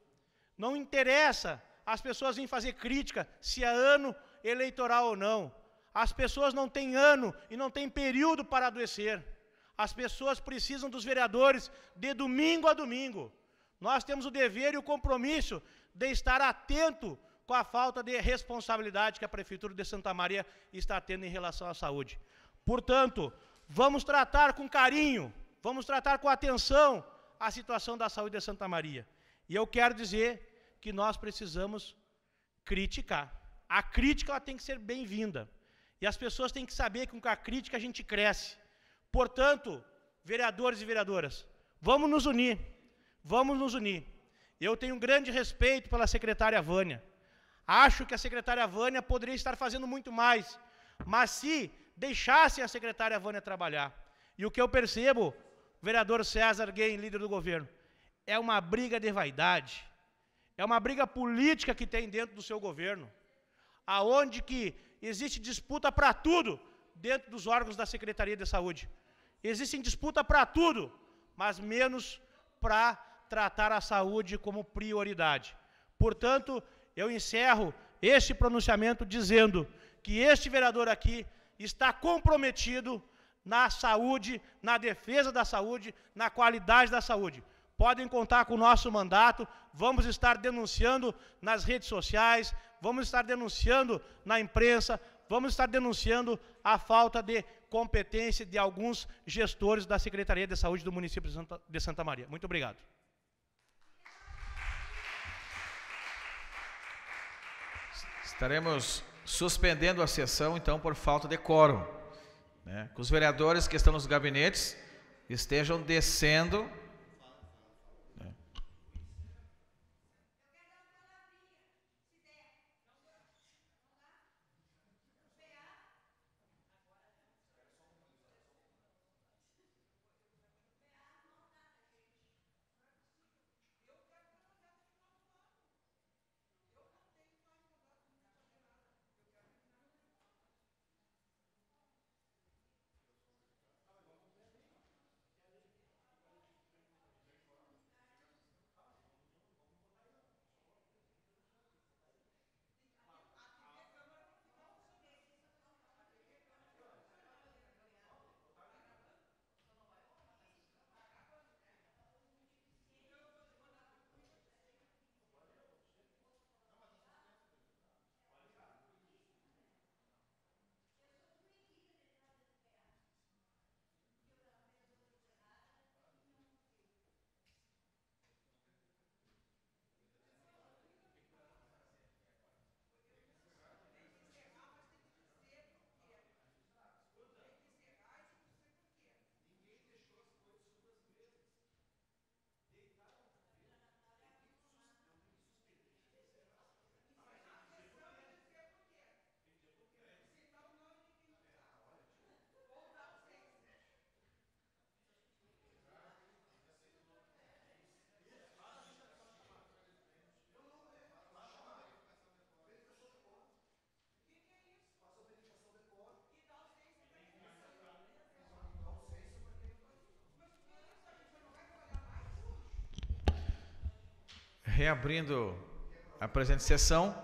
Não interessa as pessoas em fazer crítica se é ano eleitoral ou não. As pessoas não têm ano e não têm período para adoecer. As pessoas precisam dos vereadores de domingo a domingo. Nós temos o dever e o compromisso de estar atento com a falta de responsabilidade que a Prefeitura de Santa Maria está tendo em relação à saúde. Portanto, vamos tratar com carinho Vamos tratar com atenção a situação da saúde de Santa Maria. E eu quero dizer que nós precisamos criticar. A crítica ela tem que ser bem-vinda. E as pessoas têm que saber que com a crítica a gente cresce. Portanto, vereadores e vereadoras, vamos nos unir. Vamos nos unir. Eu tenho um grande respeito pela secretária Vânia. Acho que a secretária Vânia poderia estar fazendo muito mais, mas se deixassem a secretária Vânia trabalhar. E o que eu percebo vereador César Guein, líder do governo. É uma briga de vaidade. É uma briga política que tem dentro do seu governo. Aonde que existe disputa para tudo dentro dos órgãos da Secretaria de Saúde. Existem disputa para tudo, mas menos para tratar a saúde como prioridade. Portanto, eu encerro este pronunciamento dizendo que este vereador aqui está comprometido na saúde, na defesa da saúde, na qualidade da saúde. Podem contar com o nosso mandato, vamos estar denunciando nas redes sociais, vamos estar denunciando na imprensa, vamos estar denunciando a falta de competência de alguns gestores da Secretaria de Saúde do município de Santa, de Santa Maria. Muito obrigado. Estaremos suspendendo a sessão, então, por falta de quórum. Né? Que os vereadores que estão nos gabinetes estejam descendo Reabrindo a presente sessão,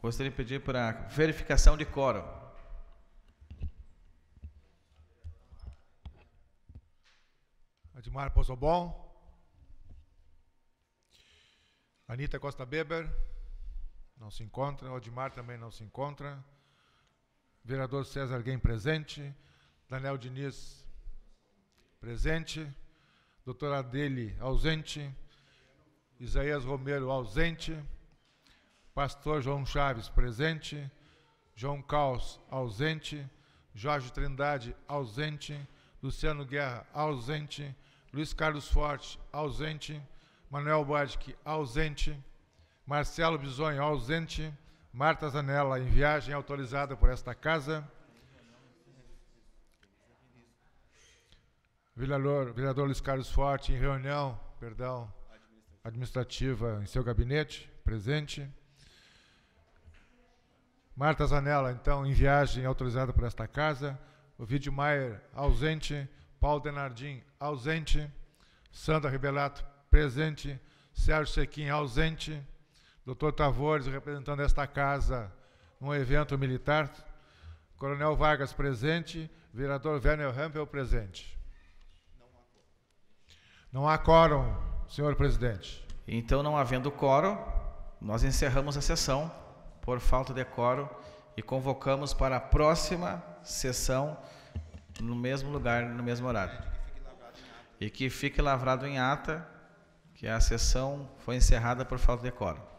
gostaria de pedir para verificação de quórum. Admar Pozobon. Anitta Costa Beber. Não se encontra. Odmar também não se encontra. Vereador César Guem presente. Daniel Diniz presente. Doutora Adele ausente. Isaías Romero ausente, pastor João Chaves presente, João Caos ausente, Jorge Trindade ausente, Luciano Guerra ausente, Luiz Carlos Forte ausente, Manuel Badic ausente, Marcelo Bisonho ausente, Marta Zanella em viagem autorizada por esta casa. Vereador, vereador Luiz Carlos Forte em reunião, perdão, administrativa em seu gabinete, presente. Marta Zanella, então, em viagem autorizada por esta casa. O Vídeo Maier, ausente. Paulo Denardim, ausente. Sandra Rebelato, presente. Sérgio Sequim, ausente. Doutor Tavores, representando esta casa num evento militar. Coronel Vargas, presente. Vereador Werner Rampel, presente. Não há quórum. Senhor presidente. Então, não havendo coro, nós encerramos a sessão por falta de coro e convocamos para a próxima sessão no mesmo lugar, no mesmo horário. E que fique lavrado em ata que a sessão foi encerrada por falta de coro.